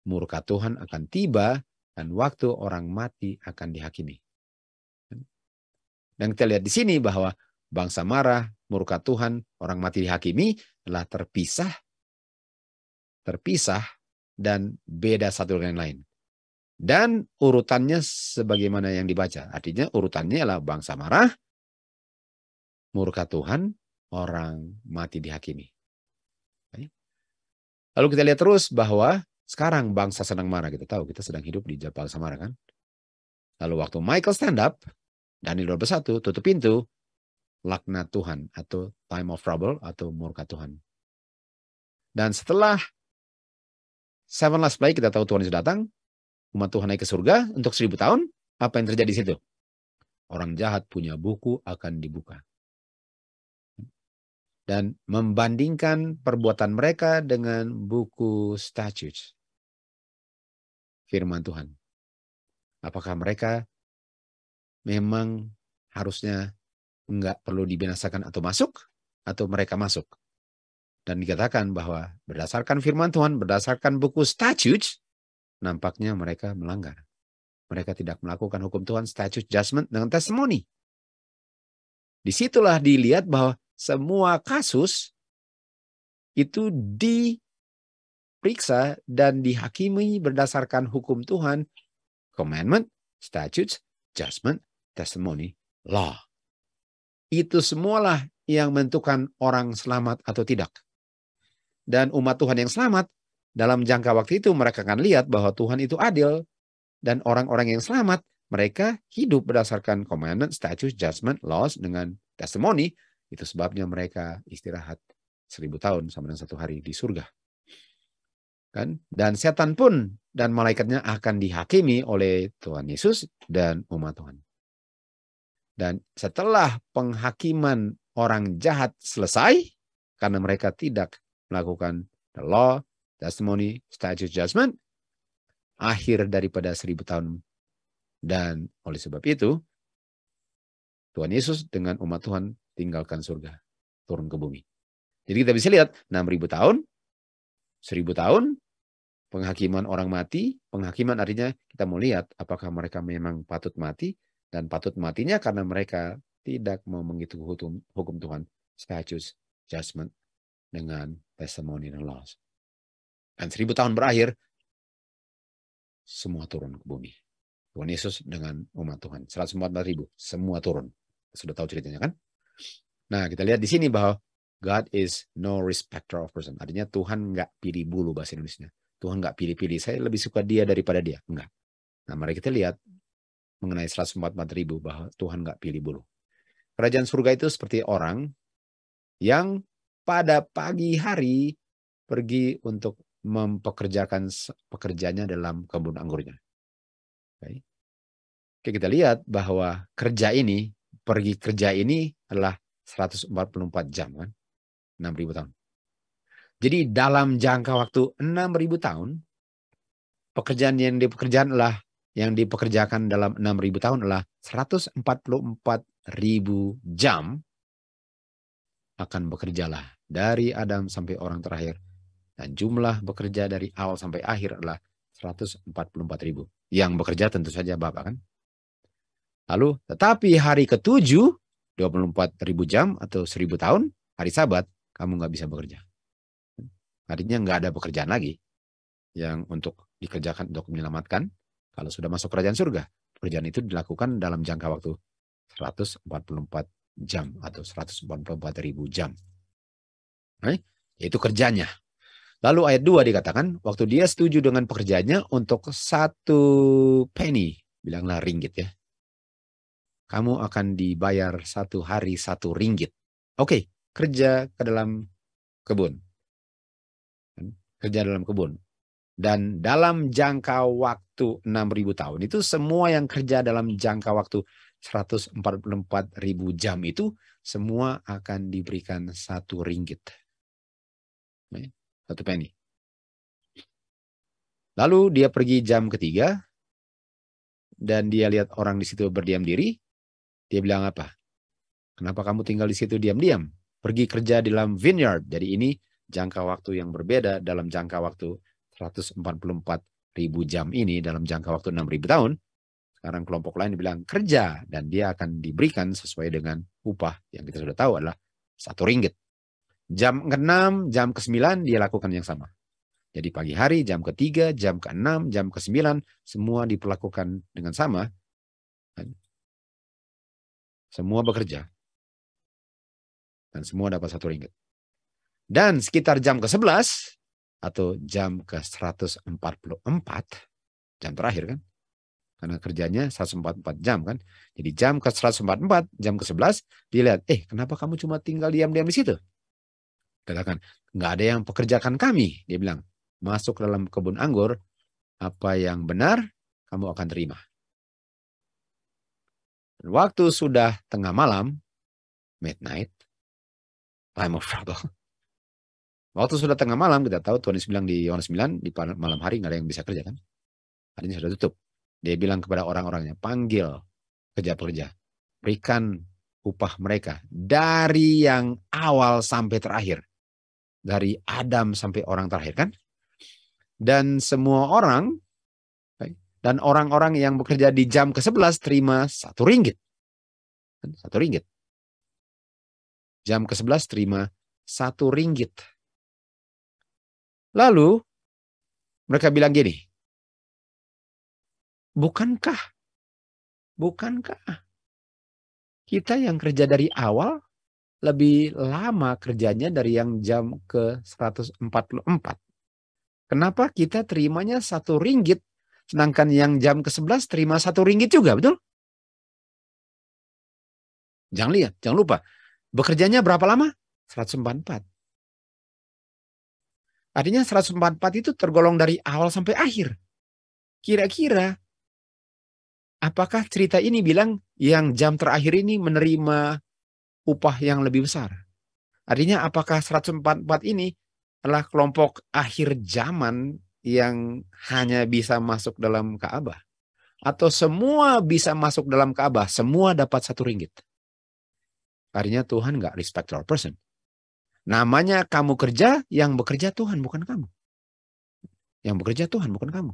murka Tuhan akan tiba, dan waktu orang mati akan dihakimi. Dan kita lihat di sini bahwa bangsa marah, murka Tuhan, orang mati dihakimi telah terpisah, terpisah dan beda satu dengan lain dan urutannya sebagaimana yang dibaca. Artinya urutannya adalah bangsa marah, murka Tuhan, orang mati dihakimi. Lalu kita lihat terus bahwa sekarang bangsa senang marah. Kita tahu kita sedang hidup di bangsa Samara kan. Lalu waktu Michael stand up, Daniel bersatu, tutup pintu, laknat Tuhan atau time of trouble atau murka Tuhan. Dan setelah seven last play kita tahu Tuhan sudah datang, umat Tuhan naik ke surga untuk seribu tahun, apa yang terjadi di situ? Orang jahat punya buku akan dibuka. Dan membandingkan perbuatan mereka dengan buku statutes. Firman Tuhan. Apakah mereka memang harusnya nggak perlu dibinasakan atau masuk? Atau mereka masuk? Dan dikatakan bahwa berdasarkan firman Tuhan, berdasarkan buku statutes, nampaknya mereka melanggar. Mereka tidak melakukan hukum Tuhan, statute judgment dengan testimoni. Disitulah dilihat bahwa semua kasus itu diperiksa dan dihakimi berdasarkan hukum Tuhan, commandment, statutes, judgment, testimony, law. Itu semualah yang menentukan orang selamat atau tidak. Dan umat Tuhan yang selamat dalam jangka waktu itu mereka akan lihat bahwa Tuhan itu adil dan orang-orang yang selamat mereka hidup berdasarkan commandment, statutes, judgment, laws dengan testimoni. Itu sebabnya mereka istirahat seribu tahun sama dengan satu hari di surga. Kan? Dan setan pun dan malaikatnya akan dihakimi oleh Tuhan Yesus dan umat Tuhan. Dan setelah penghakiman orang jahat selesai, karena mereka tidak melakukan the law, testimony, statute, judgment, akhir daripada seribu tahun. Dan oleh sebab itu, Tuhan Yesus dengan umat Tuhan tinggalkan surga, turun ke bumi. Jadi kita bisa lihat 6.000 tahun, 1.000 tahun, penghakiman orang mati, penghakiman artinya kita mau lihat apakah mereka memang patut mati, dan patut matinya karena mereka tidak mau mengikuti hukum, hukum Tuhan, statutes, judgment, dengan testimony dan laws dan seribu tahun berakhir, semua turun ke bumi. Tuhan Yesus dengan umat Tuhan. 144 ribu, semua turun. Sudah tahu ceritanya kan? Nah, kita lihat di sini bahwa God is no respecter of person. Artinya Tuhan nggak pilih bulu bahasa Indonesia. Tuhan nggak pilih-pilih. Saya lebih suka dia daripada dia. Enggak. Nah, mari kita lihat mengenai 144 ribu bahwa Tuhan nggak pilih bulu. Kerajaan surga itu seperti orang yang pada pagi hari pergi untuk mempekerjakan pekerjanya dalam kebun anggurnya. Baik. Oke, kita lihat bahwa kerja ini, pergi kerja ini adalah 144 jam kan. 6000 tahun. Jadi dalam jangka waktu 6000 tahun pekerjaan yang dipekerjakan adalah yang dipekerjakan dalam 6000 tahun adalah 144.000 ribu jam akan bekerjalah dari Adam sampai orang terakhir dan nah, jumlah bekerja dari awal sampai akhir adalah 144 ribu. Yang bekerja tentu saja Bapak kan. Lalu tetapi hari ketujuh 24 ribu jam atau 1000 tahun hari sabat kamu nggak bisa bekerja. Artinya nggak ada pekerjaan lagi yang untuk dikerjakan untuk menyelamatkan. Kalau sudah masuk kerajaan surga, pekerjaan itu dilakukan dalam jangka waktu 144 jam atau 144 ribu jam. Nah, itu kerjanya. Lalu ayat 2 dikatakan, waktu dia setuju dengan pekerjaannya untuk satu penny, bilanglah ringgit ya. Kamu akan dibayar satu hari satu ringgit. Oke, kerja ke dalam kebun. Kan? Kerja dalam kebun. Dan dalam jangka waktu 6.000 tahun itu semua yang kerja dalam jangka waktu 144.000 jam itu semua akan diberikan satu ringgit satu penny. Lalu dia pergi jam ketiga dan dia lihat orang di situ berdiam diri. Dia bilang apa? Kenapa kamu tinggal di situ diam-diam? Pergi kerja di dalam vineyard. Jadi ini jangka waktu yang berbeda dalam jangka waktu 144 ribu jam ini dalam jangka waktu 6 ribu tahun. Sekarang kelompok lain bilang kerja dan dia akan diberikan sesuai dengan upah yang kita sudah tahu adalah satu ringgit. Jam ke-6, jam ke-9 dia lakukan yang sama. Jadi pagi hari, jam ke-3, jam ke-6, jam ke-9, semua diperlakukan dengan sama. Semua bekerja. Dan semua dapat satu ringgit. Dan sekitar jam ke-11 atau jam ke-144, jam terakhir kan, karena kerjanya 144 jam kan. Jadi jam ke 144, jam ke 11, dilihat, eh kenapa kamu cuma tinggal diam-diam di situ? Katakan, nggak ada yang pekerjakan kami. Dia bilang, masuk dalam kebun anggur, apa yang benar kamu akan terima. Dan waktu sudah tengah malam, midnight, time of trouble. Waktu sudah tengah malam, kita tahu Tuhan Yesus bilang di Yohanes 9, di malam hari nggak ada yang bisa kerja kan? ini sudah tutup. Dia bilang kepada orang-orangnya, panggil kerja-kerja. Berikan upah mereka dari yang awal sampai terakhir dari Adam sampai orang terakhir kan? Dan semua orang dan orang-orang yang bekerja di jam ke-11 terima satu ringgit. Kan? Satu ringgit. Jam ke-11 terima satu ringgit. Lalu mereka bilang gini, bukankah, bukankah kita yang kerja dari awal lebih lama kerjanya dari yang jam ke 144. Kenapa kita terimanya satu ringgit, sedangkan yang jam ke-11 terima satu ringgit juga, betul? Jangan lihat, jangan lupa. Bekerjanya berapa lama? 144. Artinya 144 itu tergolong dari awal sampai akhir. Kira-kira apakah cerita ini bilang yang jam terakhir ini menerima upah yang lebih besar. Artinya apakah 144 ini adalah kelompok akhir zaman yang hanya bisa masuk dalam Ka'bah? Atau semua bisa masuk dalam Ka'bah, semua dapat satu ringgit? Artinya Tuhan nggak respect our person. Namanya kamu kerja, yang bekerja Tuhan bukan kamu. Yang bekerja Tuhan bukan kamu.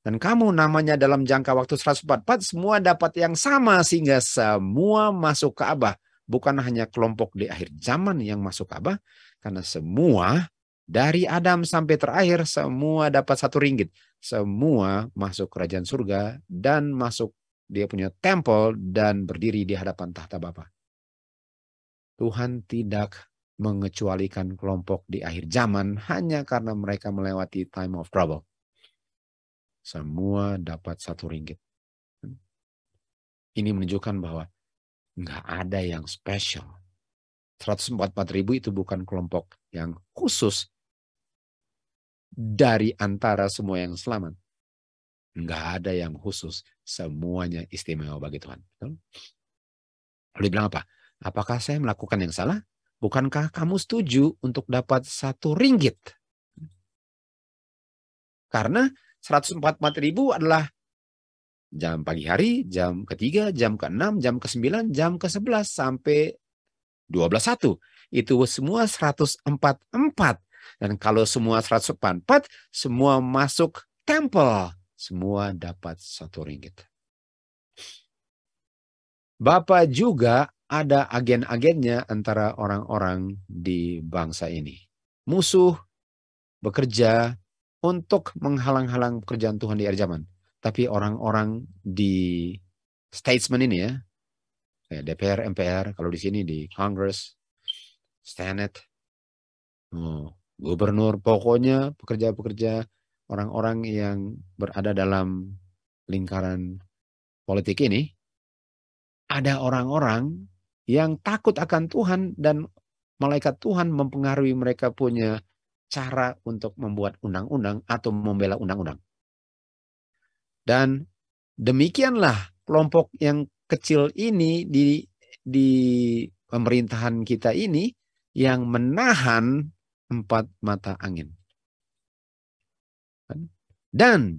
Dan kamu namanya dalam jangka waktu 144 semua dapat yang sama sehingga semua masuk Ka'bah bukan hanya kelompok di akhir zaman yang masuk Ka'bah, karena semua dari Adam sampai terakhir semua dapat satu ringgit. Semua masuk kerajaan surga dan masuk dia punya temple dan berdiri di hadapan tahta Bapa. Tuhan tidak mengecualikan kelompok di akhir zaman hanya karena mereka melewati time of trouble. Semua dapat satu ringgit. Hmm. Ini menunjukkan bahwa nggak ada yang spesial. 144 ribu itu bukan kelompok yang khusus dari antara semua yang selamat. Nggak ada yang khusus, semuanya istimewa bagi Tuhan. Lalu Lalu bilang apa? Apakah saya melakukan yang salah? Bukankah kamu setuju untuk dapat satu ringgit? Karena 144 ribu adalah jam pagi hari, jam ketiga, jam ke-6, jam ke sembilan jam ke sebelas sampai dua belas satu Itu semua seratus empat empat Dan kalau semua seratus empat empat semua masuk temple. Semua dapat satu ringgit. Bapak juga ada agen-agennya antara orang-orang di bangsa ini. Musuh bekerja untuk menghalang-halang pekerjaan Tuhan di akhir zaman tapi orang-orang di statesman ini ya, kayak DPR, MPR, kalau di sini di Congress, Senate, oh, gubernur, pokoknya pekerja-pekerja orang-orang yang berada dalam lingkaran politik ini, ada orang-orang yang takut akan Tuhan dan malaikat Tuhan mempengaruhi mereka punya cara untuk membuat undang-undang atau membela undang-undang. Dan demikianlah kelompok yang kecil ini di di pemerintahan kita ini yang menahan empat mata angin. Dan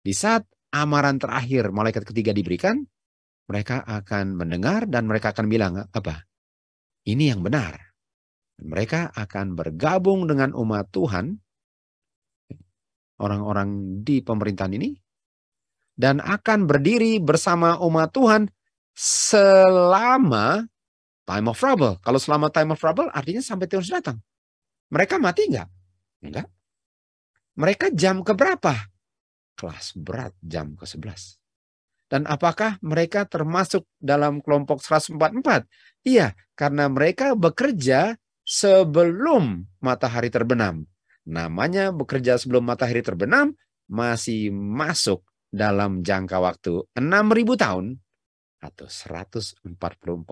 di saat amaran terakhir malaikat ketiga diberikan, mereka akan mendengar dan mereka akan bilang apa? Ini yang benar. Mereka akan bergabung dengan umat Tuhan, orang-orang di pemerintahan ini, dan akan berdiri bersama umat Tuhan selama time of trouble. Kalau selama time of trouble artinya sampai Tuhan datang. Mereka mati enggak? Enggak. Mereka jam ke berapa? Kelas berat jam ke-11. Dan apakah mereka termasuk dalam kelompok 144? Iya, karena mereka bekerja sebelum matahari terbenam. Namanya bekerja sebelum matahari terbenam masih masuk dalam jangka waktu 6.000 tahun atau 144.000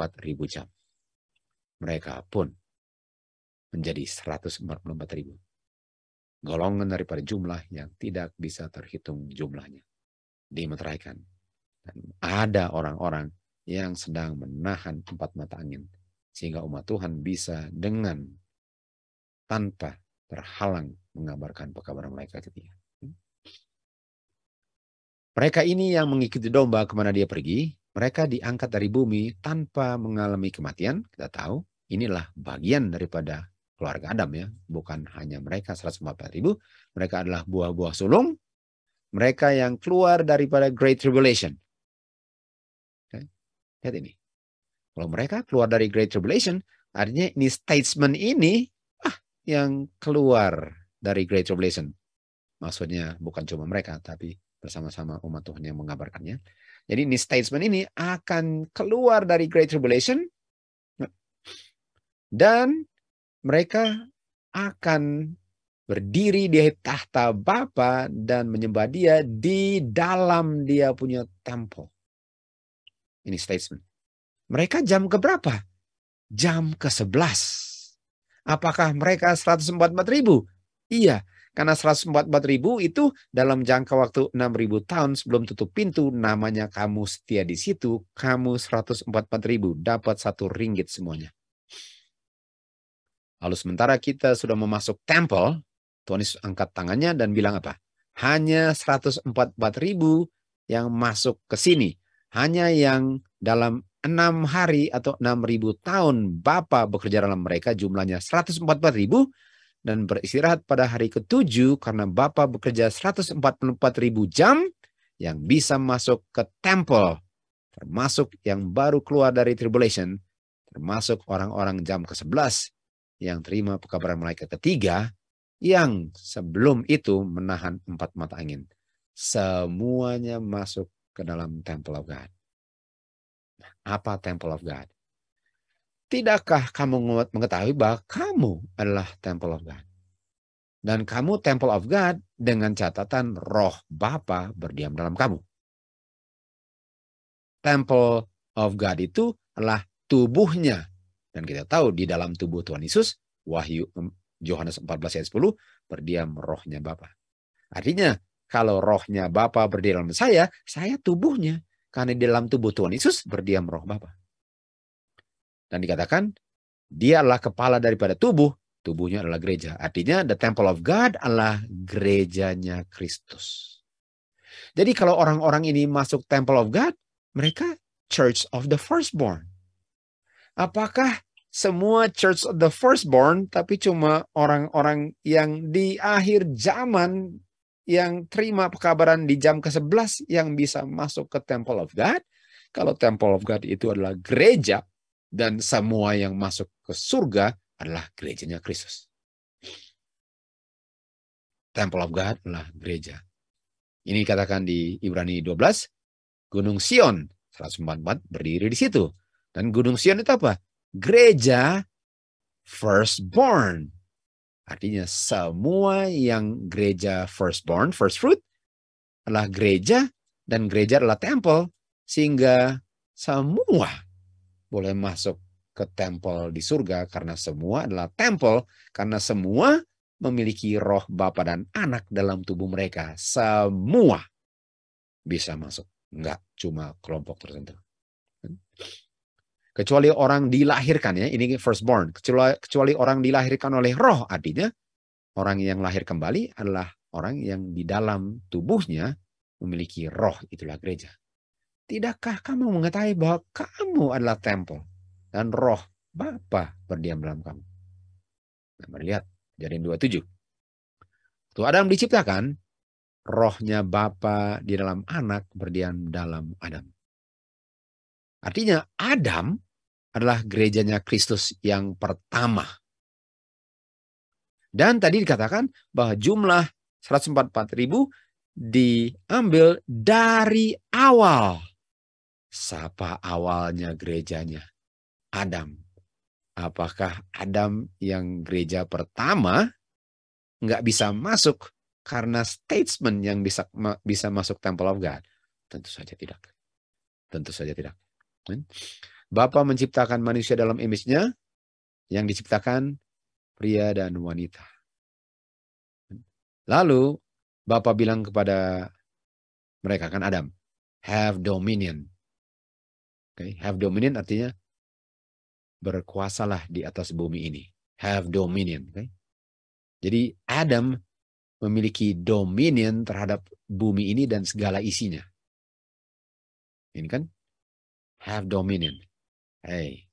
jam. Mereka pun menjadi 144.000. Golongan daripada jumlah yang tidak bisa terhitung jumlahnya. Dimeteraikan. Dan ada orang-orang yang sedang menahan empat mata angin. Sehingga umat Tuhan bisa dengan tanpa terhalang mengabarkan pekabaran mereka ketiga. Mereka ini yang mengikuti domba kemana dia pergi, mereka diangkat dari bumi tanpa mengalami kematian. Kita tahu inilah bagian daripada keluarga Adam ya. Bukan hanya mereka 144 ribu, mereka adalah buah-buah sulung. Mereka yang keluar daripada Great Tribulation. Lihat ini. Kalau mereka keluar dari Great Tribulation, artinya ini statement ini ah, yang keluar dari Great Tribulation. Maksudnya bukan cuma mereka, tapi bersama-sama umat Tuhan yang mengabarkannya. Jadi ini statement ini akan keluar dari Great Tribulation dan mereka akan berdiri di tahta Bapa dan menyembah Dia di dalam Dia punya tempo. Ini statement. Mereka jam ke berapa? Jam ke sebelas. Apakah mereka 144 ribu? Iya, karena 144 ribu itu dalam jangka waktu 6 ribu tahun sebelum tutup pintu namanya kamu setia di situ. Kamu 144 ribu dapat satu ringgit semuanya. Lalu sementara kita sudah memasuk temple, Tuhan Yesus angkat tangannya dan bilang apa? Hanya 144 ribu yang masuk ke sini. Hanya yang dalam enam hari atau enam ribu tahun Bapak bekerja dalam mereka jumlahnya 144 ribu dan beristirahat pada hari ketujuh karena Bapa bekerja 144 ribu jam yang bisa masuk ke temple, termasuk yang baru keluar dari tribulation, termasuk orang-orang jam ke-11 yang terima pekabaran malaikat ketiga yang sebelum itu menahan empat mata angin. Semuanya masuk ke dalam temple of God. Nah, apa temple of God? Tidakkah kamu mengetahui bahwa kamu adalah temple of God? Dan kamu temple of God dengan catatan roh Bapa berdiam dalam kamu. Temple of God itu adalah tubuhnya. Dan kita tahu di dalam tubuh Tuhan Yesus, Wahyu Yohanes 14 ayat 10, berdiam rohnya Bapa. Artinya, kalau rohnya Bapa berdiam dalam saya, saya tubuhnya. Karena di dalam tubuh Tuhan Yesus berdiam roh Bapa. Dan dikatakan dia adalah kepala daripada tubuh, tubuhnya adalah gereja. Artinya the temple of God adalah gerejanya Kristus. Jadi kalau orang-orang ini masuk temple of God, mereka church of the firstborn. Apakah semua church of the firstborn tapi cuma orang-orang yang di akhir zaman yang terima pekabaran di jam ke-11 yang bisa masuk ke temple of God? Kalau temple of God itu adalah gereja, dan semua yang masuk ke surga adalah gerejanya Kristus. Temple of God adalah gereja. Ini dikatakan di Ibrani 12, Gunung Sion 144 berdiri di situ. Dan Gunung Sion itu apa? Gereja firstborn. Artinya semua yang gereja firstborn, first fruit adalah gereja dan gereja adalah temple sehingga semua boleh masuk ke tempel di surga karena semua adalah tempel karena semua memiliki roh Bapa dan Anak dalam tubuh mereka. Semua bisa masuk, nggak cuma kelompok tertentu. Kecuali orang dilahirkan ya, ini firstborn. Kecuali, kecuali orang dilahirkan oleh roh, artinya orang yang lahir kembali adalah orang yang di dalam tubuhnya memiliki roh, itulah gereja. Tidakkah kamu mengetahui bahwa kamu adalah tempel dan roh Bapa berdiam dalam kamu? Nah, mari lihat jadi 27. Waktu Adam diciptakan, rohnya Bapa di dalam anak berdiam dalam Adam. Artinya Adam adalah gerejanya Kristus yang pertama. Dan tadi dikatakan bahwa jumlah 144 ribu diambil dari awal sapa awalnya gerejanya. Adam. Apakah Adam yang gereja pertama nggak bisa masuk karena statesman yang bisa bisa masuk Temple of God? Tentu saja tidak. Tentu saja tidak. Hmm? Bapak menciptakan manusia dalam image-nya yang diciptakan pria dan wanita. Hmm? Lalu Bapak bilang kepada mereka kan Adam, have dominion Okay. Have dominion artinya berkuasalah di atas bumi ini. Have dominion. Okay. Jadi Adam memiliki dominion terhadap bumi ini dan segala isinya. Ini kan have dominion. Hey.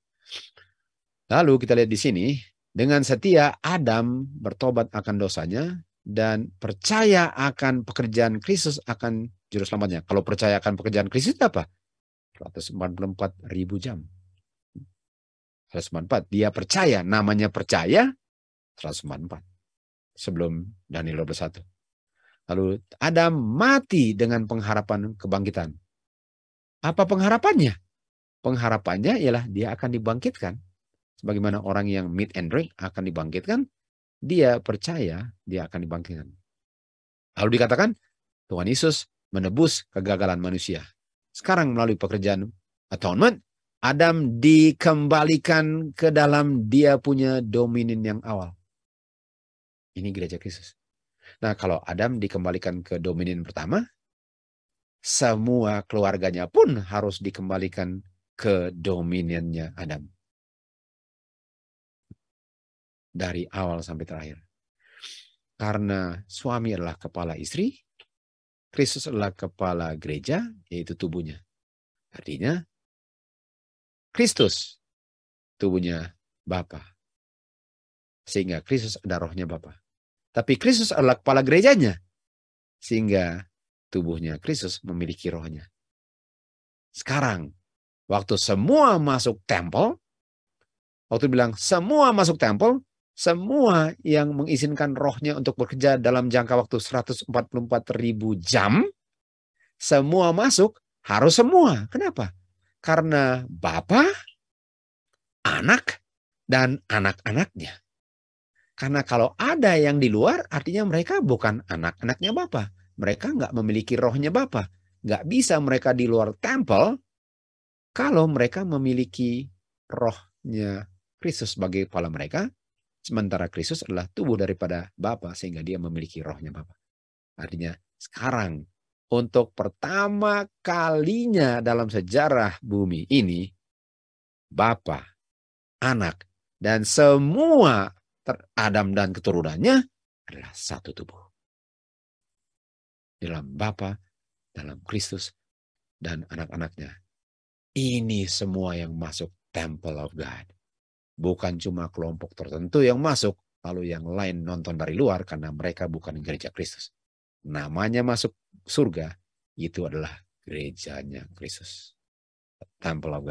Lalu kita lihat di sini, dengan setia Adam bertobat akan dosanya dan percaya akan pekerjaan Kristus akan juru selamatnya. Kalau percaya akan pekerjaan Kristus apa? 194.000 jam. 194. Dia percaya, namanya percaya, 194. Sebelum Daniel 21. Lalu Adam mati dengan pengharapan kebangkitan. Apa pengharapannya? Pengharapannya ialah dia akan dibangkitkan. Sebagaimana orang yang meet and drink akan dibangkitkan, dia percaya dia akan dibangkitkan. Lalu dikatakan, Tuhan Yesus menebus kegagalan manusia. Sekarang melalui pekerjaan atonement, Adam dikembalikan ke dalam dia punya dominin yang awal. Ini gereja Kristus. Nah, kalau Adam dikembalikan ke dominin pertama, semua keluarganya pun harus dikembalikan ke dominannya Adam. Dari awal sampai terakhir. Karena suami adalah kepala istri, Kristus adalah kepala gereja, yaitu tubuhnya. Artinya, Kristus tubuhnya Bapa. Sehingga Kristus ada rohnya Bapa. Tapi Kristus adalah kepala gerejanya. Sehingga tubuhnya Kristus memiliki rohnya. Sekarang, waktu semua masuk temple waktu bilang semua masuk temple semua yang mengizinkan rohnya untuk bekerja dalam jangka waktu 144 ribu jam, semua masuk, harus semua. Kenapa? Karena Bapa, anak, dan anak-anaknya. Karena kalau ada yang di luar, artinya mereka bukan anak-anaknya Bapa. Mereka nggak memiliki rohnya Bapa. Nggak bisa mereka di luar temple. kalau mereka memiliki rohnya Kristus sebagai kepala mereka Sementara Kristus adalah tubuh daripada Bapa sehingga dia memiliki rohnya Bapa. Artinya sekarang untuk pertama kalinya dalam sejarah bumi ini Bapa, Anak dan semua Adam dan keturunannya adalah satu tubuh. Dalam Bapa, dalam Kristus dan anak-anaknya. Ini semua yang masuk Temple of God Bukan cuma kelompok tertentu yang masuk, lalu yang lain nonton dari luar karena mereka bukan gereja Kristus. Namanya masuk surga, itu adalah gerejanya Kristus. Temple of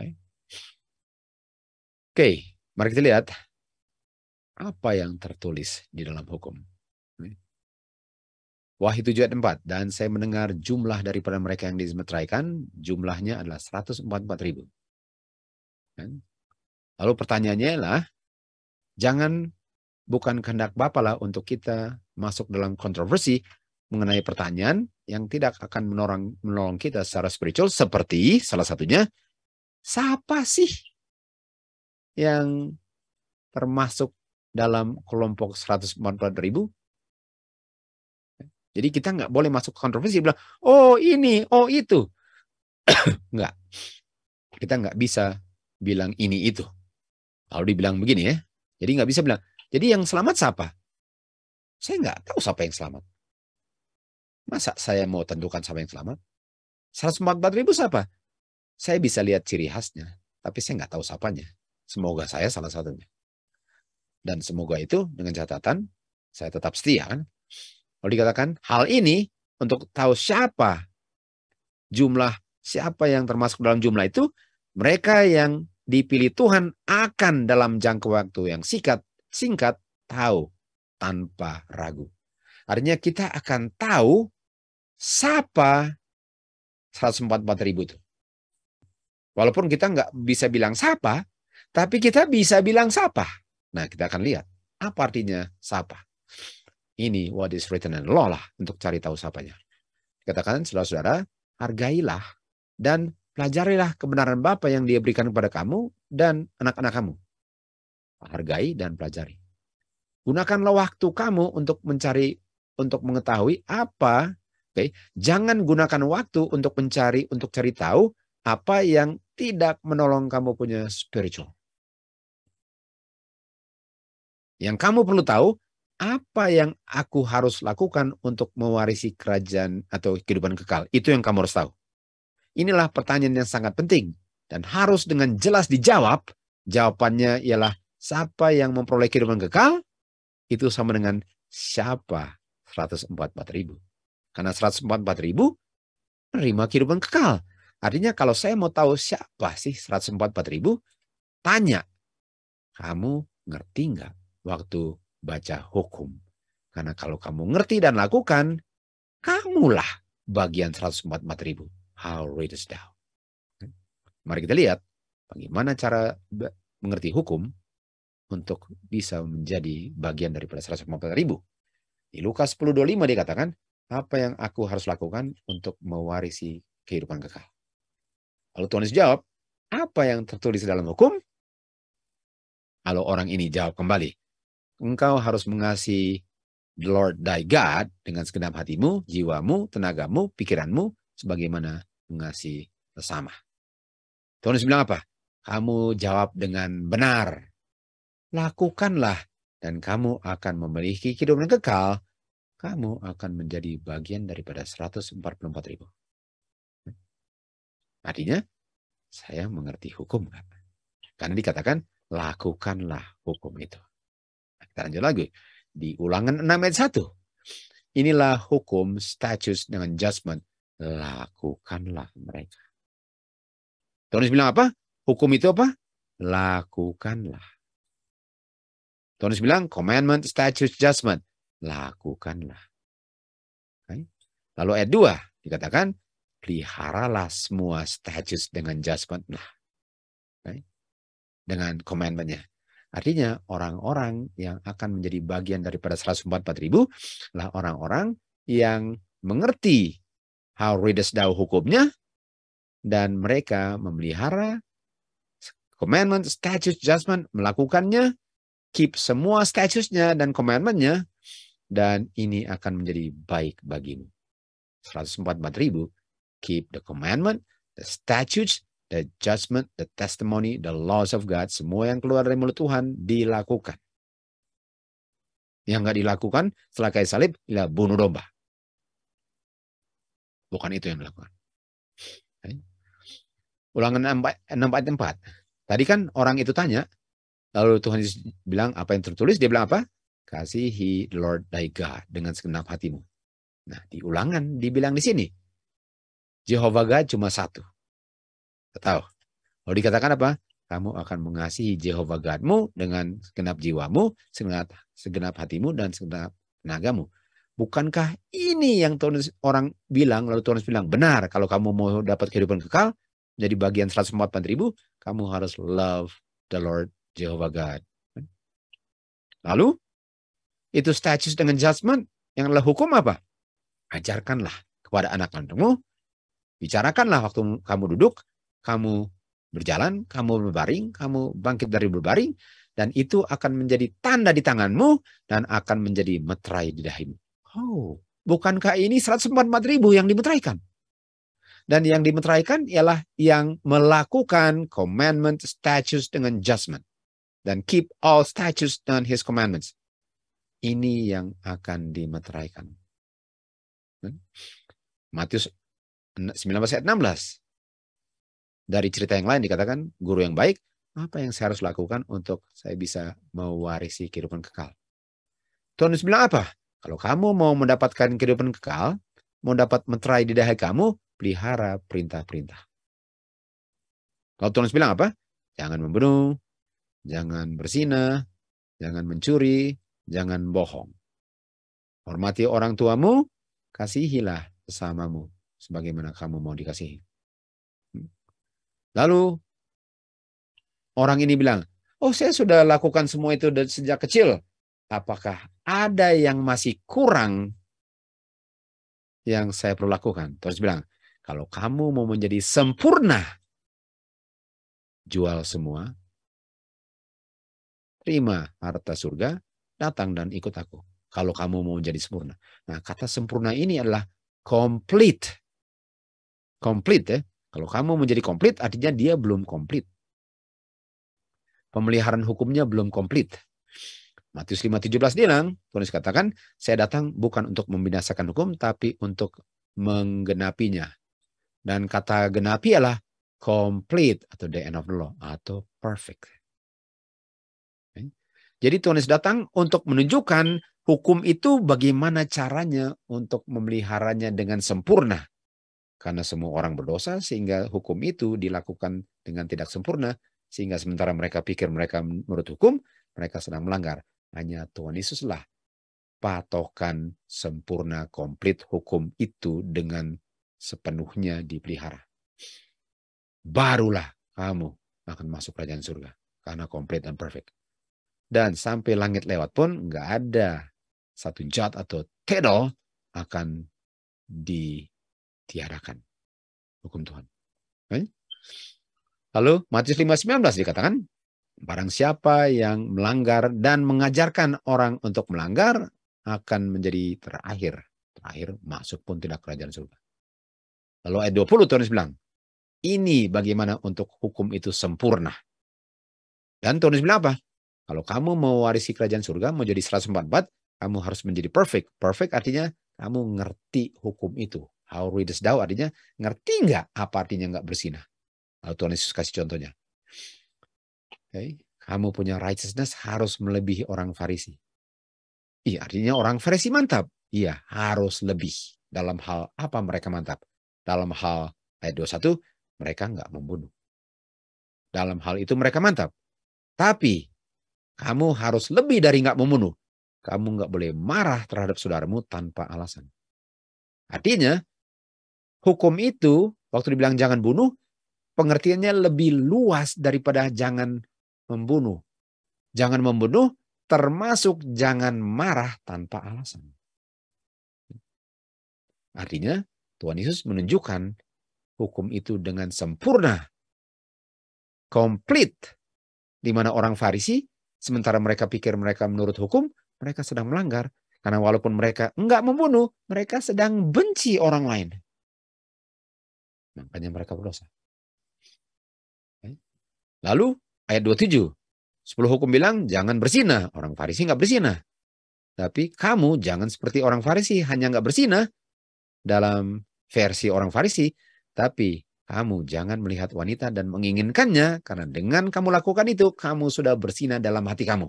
eh? Oke, mari kita lihat apa yang tertulis di dalam hukum. Eh? Wahyu 7 ayat 4. Dan saya mendengar jumlah daripada mereka yang dimeteraikan, jumlahnya adalah 144 ribu. Kan? Lalu pertanyaannya lah, jangan bukan kehendak bapak lah untuk kita masuk dalam kontroversi mengenai pertanyaan yang tidak akan menolong, menolong kita secara spiritual seperti salah satunya siapa sih yang termasuk dalam kelompok 144 ribu? Jadi kita nggak boleh masuk kontroversi bilang, oh ini, oh itu. nggak. Kita nggak bisa bilang ini itu. Lalu dibilang begini ya. Jadi nggak bisa bilang. Jadi yang selamat siapa? Saya nggak tahu siapa yang selamat. Masa saya mau tentukan siapa yang selamat? 144 ribu siapa? Saya bisa lihat ciri khasnya, tapi saya nggak tahu siapanya. Semoga saya salah satunya. Dan semoga itu dengan catatan saya tetap setia kan. Kalau dikatakan hal ini untuk tahu siapa jumlah siapa yang termasuk dalam jumlah itu mereka yang dipilih Tuhan akan dalam jangka waktu yang singkat, singkat tahu tanpa ragu. Artinya kita akan tahu siapa 144 ribu itu. Walaupun kita nggak bisa bilang siapa, tapi kita bisa bilang siapa. Nah kita akan lihat apa artinya siapa. Ini what is written in law lah untuk cari tahu siapanya. Katakan, saudara-saudara, hargailah dan Pelajarilah kebenaran Bapa yang dia berikan kepada kamu dan anak-anak kamu. Hargai dan pelajari. Gunakanlah waktu kamu untuk mencari, untuk mengetahui apa. Okay? Jangan gunakan waktu untuk mencari, untuk cari tahu apa yang tidak menolong kamu punya spiritual. Yang kamu perlu tahu, apa yang aku harus lakukan untuk mewarisi kerajaan atau kehidupan kekal? Itu yang kamu harus tahu. Inilah pertanyaan yang sangat penting dan harus dengan jelas dijawab. Jawabannya ialah siapa yang memperoleh kehidupan kekal itu sama dengan siapa 144 ribu. Karena 144 ribu menerima kehidupan kekal. Artinya kalau saya mau tahu siapa sih 144 ribu, tanya. Kamu ngerti nggak waktu baca hukum? Karena kalau kamu ngerti dan lakukan, kamulah bagian 144 ribu how read readest thou? Mari kita lihat bagaimana cara mengerti hukum untuk bisa menjadi bagian dari daripada 154 ribu. Di Lukas 10.25 dikatakan, apa yang aku harus lakukan untuk mewarisi kehidupan kekal? Lalu Tuhan Yesus jawab, apa yang tertulis dalam hukum? Lalu orang ini jawab kembali, engkau harus mengasihi the Lord thy God dengan segenap hatimu, jiwamu, tenagamu, pikiranmu, sebagaimana mengasihi sesama. Tuhan Yesus bilang apa? Kamu jawab dengan benar. Lakukanlah dan kamu akan memiliki kehidupan kekal. Kamu akan menjadi bagian daripada 144 ribu. Artinya, saya mengerti hukum. Kan? Karena dikatakan, lakukanlah hukum itu. Nah, kita lanjut lagi. Di ulangan 6 ayat 1. Inilah hukum, status, dengan judgment lakukanlah mereka. Tuhan bilang apa? Hukum itu apa? Lakukanlah. Tuhan bilang commandment, statutes, judgment. Lakukanlah. Okay. Lalu ayat 2 dikatakan peliharalah semua statutes dengan judgment Nah, Okay. Dengan commandmentnya. Artinya orang-orang yang akan menjadi bagian daripada 144 ribu adalah orang-orang yang mengerti readest thou hukumnya dan mereka memelihara commandment, statutes, judgment, melakukannya, keep semua statutesnya dan commandmentnya, dan ini akan menjadi baik bagimu. 144 ribu, keep the commandment, the statutes, the judgment, the testimony, the laws of God, semua yang keluar dari mulut Tuhan dilakukan. Yang nggak dilakukan setelah kayak salib, ialah bunuh domba. Bukan itu yang dilakukan. Ulangan 644. Tadi kan orang itu tanya, lalu Tuhan Yesus bilang apa yang tertulis? Dia bilang apa? Kasihi the Lord thy God dengan segenap hatimu. Nah, di ulangan dibilang di sini. Jehovah God cuma satu. Tahu. Kalau dikatakan apa? Kamu akan mengasihi Jehovah Godmu dengan segenap jiwamu, segenap, segenap hatimu, dan segenap tenagamu. Bukankah ini yang Tuhan orang bilang, lalu Tuhan bilang, benar kalau kamu mau dapat kehidupan kekal, jadi bagian 140 ribu, kamu harus love the Lord Jehovah God. Lalu, itu status dengan judgment, yang adalah hukum apa? Ajarkanlah kepada anak kandungmu, bicarakanlah waktu kamu duduk, kamu berjalan, kamu berbaring, kamu bangkit dari berbaring, dan itu akan menjadi tanda di tanganmu dan akan menjadi meterai di dahimu. Oh, bukankah ini 144 ribu yang dimeteraikan? Dan yang dimeteraikan ialah yang melakukan commandment statutes dengan judgment. Dan keep all statutes dan his commandments. Ini yang akan dimeteraikan. Hmm? Matius 19 ayat 16. Dari cerita yang lain dikatakan, guru yang baik, apa yang saya harus lakukan untuk saya bisa mewarisi kehidupan kekal? Tuhan Yesus bilang apa? Kalau kamu mau mendapatkan kehidupan kekal, mau dapat meterai di dahi kamu, pelihara perintah-perintah. Kalau Tuhan bilang apa? Jangan membunuh, jangan bersina, jangan mencuri, jangan bohong. Hormati orang tuamu, kasihilah sesamamu sebagaimana kamu mau dikasihi. Hmm. Lalu orang ini bilang, oh saya sudah lakukan semua itu sejak kecil apakah ada yang masih kurang yang saya perlu lakukan? Terus bilang, kalau kamu mau menjadi sempurna, jual semua, terima harta surga, datang dan ikut aku. Kalau kamu mau menjadi sempurna. Nah kata sempurna ini adalah complete. Complete ya. Kalau kamu menjadi komplit artinya dia belum komplit. Pemeliharaan hukumnya belum komplit. Matius 5:17 bilang, Tuhan katakan, saya datang bukan untuk membinasakan hukum tapi untuk menggenapinya. Dan kata genapi ialah complete atau the end of the law atau perfect. Jadi Tuhan Yesus datang untuk menunjukkan hukum itu bagaimana caranya untuk memeliharanya dengan sempurna. Karena semua orang berdosa sehingga hukum itu dilakukan dengan tidak sempurna. Sehingga sementara mereka pikir mereka menurut hukum, mereka sedang melanggar. Hanya Tuhan Yesuslah patokan sempurna komplit hukum itu dengan sepenuhnya dipelihara. Barulah kamu akan masuk kerajaan surga karena komplit dan perfect. Dan sampai langit lewat pun nggak ada satu jat atau tedel akan ditiadakan hukum Tuhan. Lalu Matius 5:19 dikatakan, Barang siapa yang melanggar dan mengajarkan orang untuk melanggar akan menjadi terakhir. Terakhir masuk pun tidak kerajaan surga. Lalu ayat 20 Tuhan bilang, ini bagaimana untuk hukum itu sempurna. Dan Tuhan Yesus bilang apa? Kalau kamu mewarisi kerajaan surga, mau jadi 144, kamu harus menjadi perfect. Perfect artinya kamu ngerti hukum itu. How readest thou artinya ngerti nggak apa artinya nggak bersinah. Lalu Tuhan Yesus kasih contohnya okay, kamu punya righteousness harus melebihi orang Farisi. Iya, artinya orang Farisi mantap. Iya, harus lebih. Dalam hal apa mereka mantap? Dalam hal ayat 21, mereka nggak membunuh. Dalam hal itu mereka mantap. Tapi kamu harus lebih dari nggak membunuh. Kamu nggak boleh marah terhadap saudaramu tanpa alasan. Artinya, hukum itu waktu dibilang jangan bunuh, pengertiannya lebih luas daripada jangan membunuh. Jangan membunuh, termasuk jangan marah tanpa alasan. Artinya, Tuhan Yesus menunjukkan hukum itu dengan sempurna, komplit, di mana orang Farisi, sementara mereka pikir mereka menurut hukum, mereka sedang melanggar. Karena walaupun mereka enggak membunuh, mereka sedang benci orang lain. Makanya mereka berdosa. Lalu ayat 27. 10 hukum bilang jangan bersinah. Orang Farisi nggak bersinah. Tapi kamu jangan seperti orang Farisi hanya nggak bersinah dalam versi orang Farisi. Tapi kamu jangan melihat wanita dan menginginkannya karena dengan kamu lakukan itu kamu sudah bersinah dalam hati kamu.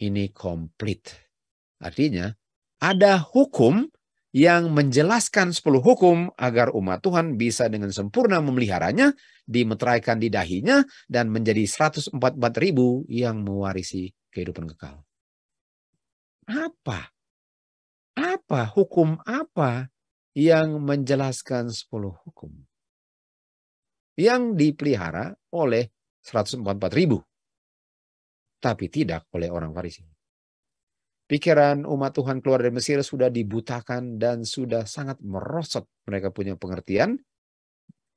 Ini komplit. Artinya ada hukum yang menjelaskan sepuluh hukum agar umat Tuhan bisa dengan sempurna memeliharanya, dimeteraikan di dahinya, dan menjadi 144 ribu yang mewarisi kehidupan kekal. Apa? Apa? Hukum apa yang menjelaskan sepuluh hukum? Yang dipelihara oleh 144 ribu. Tapi tidak oleh orang Farisi. Pikiran umat Tuhan keluar dari Mesir sudah dibutakan dan sudah sangat merosot mereka punya pengertian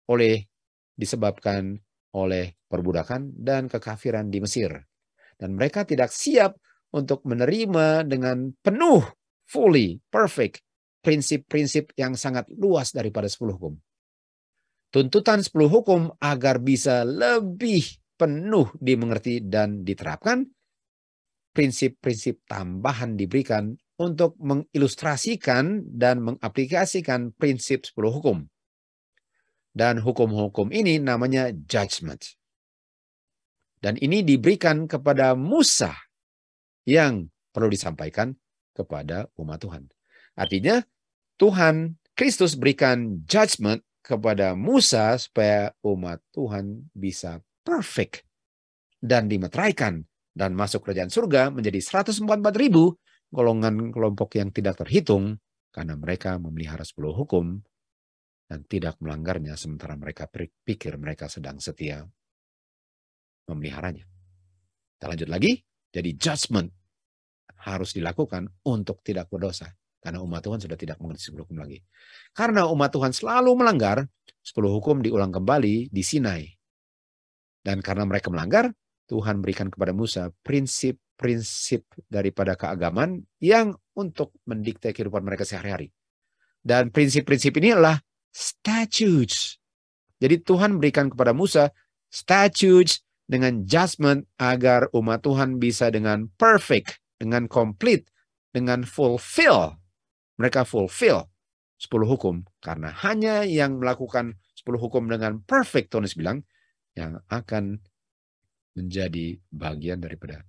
oleh disebabkan oleh perbudakan dan kekafiran di Mesir. Dan mereka tidak siap untuk menerima dengan penuh, fully, perfect, prinsip-prinsip yang sangat luas daripada 10 hukum. Tuntutan 10 hukum agar bisa lebih penuh dimengerti dan diterapkan prinsip-prinsip tambahan diberikan untuk mengilustrasikan dan mengaplikasikan prinsip 10 hukum. Dan hukum-hukum ini namanya judgment. Dan ini diberikan kepada Musa yang perlu disampaikan kepada umat Tuhan. Artinya Tuhan Kristus berikan judgment kepada Musa supaya umat Tuhan bisa perfect dan dimeteraikan dan masuk kerajaan surga menjadi 144 ribu golongan kelompok yang tidak terhitung karena mereka memelihara 10 hukum dan tidak melanggarnya sementara mereka pikir mereka sedang setia memeliharanya. Kita lanjut lagi. Jadi judgment harus dilakukan untuk tidak berdosa. Karena umat Tuhan sudah tidak mengerti 10 hukum lagi. Karena umat Tuhan selalu melanggar, 10 hukum diulang kembali di Sinai. Dan karena mereka melanggar, Tuhan berikan kepada Musa prinsip-prinsip daripada keagamaan yang untuk mendikte kehidupan mereka sehari-hari. Dan prinsip-prinsip ini adalah statutes. Jadi Tuhan berikan kepada Musa statutes dengan judgment agar umat Tuhan bisa dengan perfect, dengan complete, dengan fulfill. Mereka fulfill 10 hukum karena hanya yang melakukan 10 hukum dengan perfect Tuhan bilang yang akan menjadi bagian daripada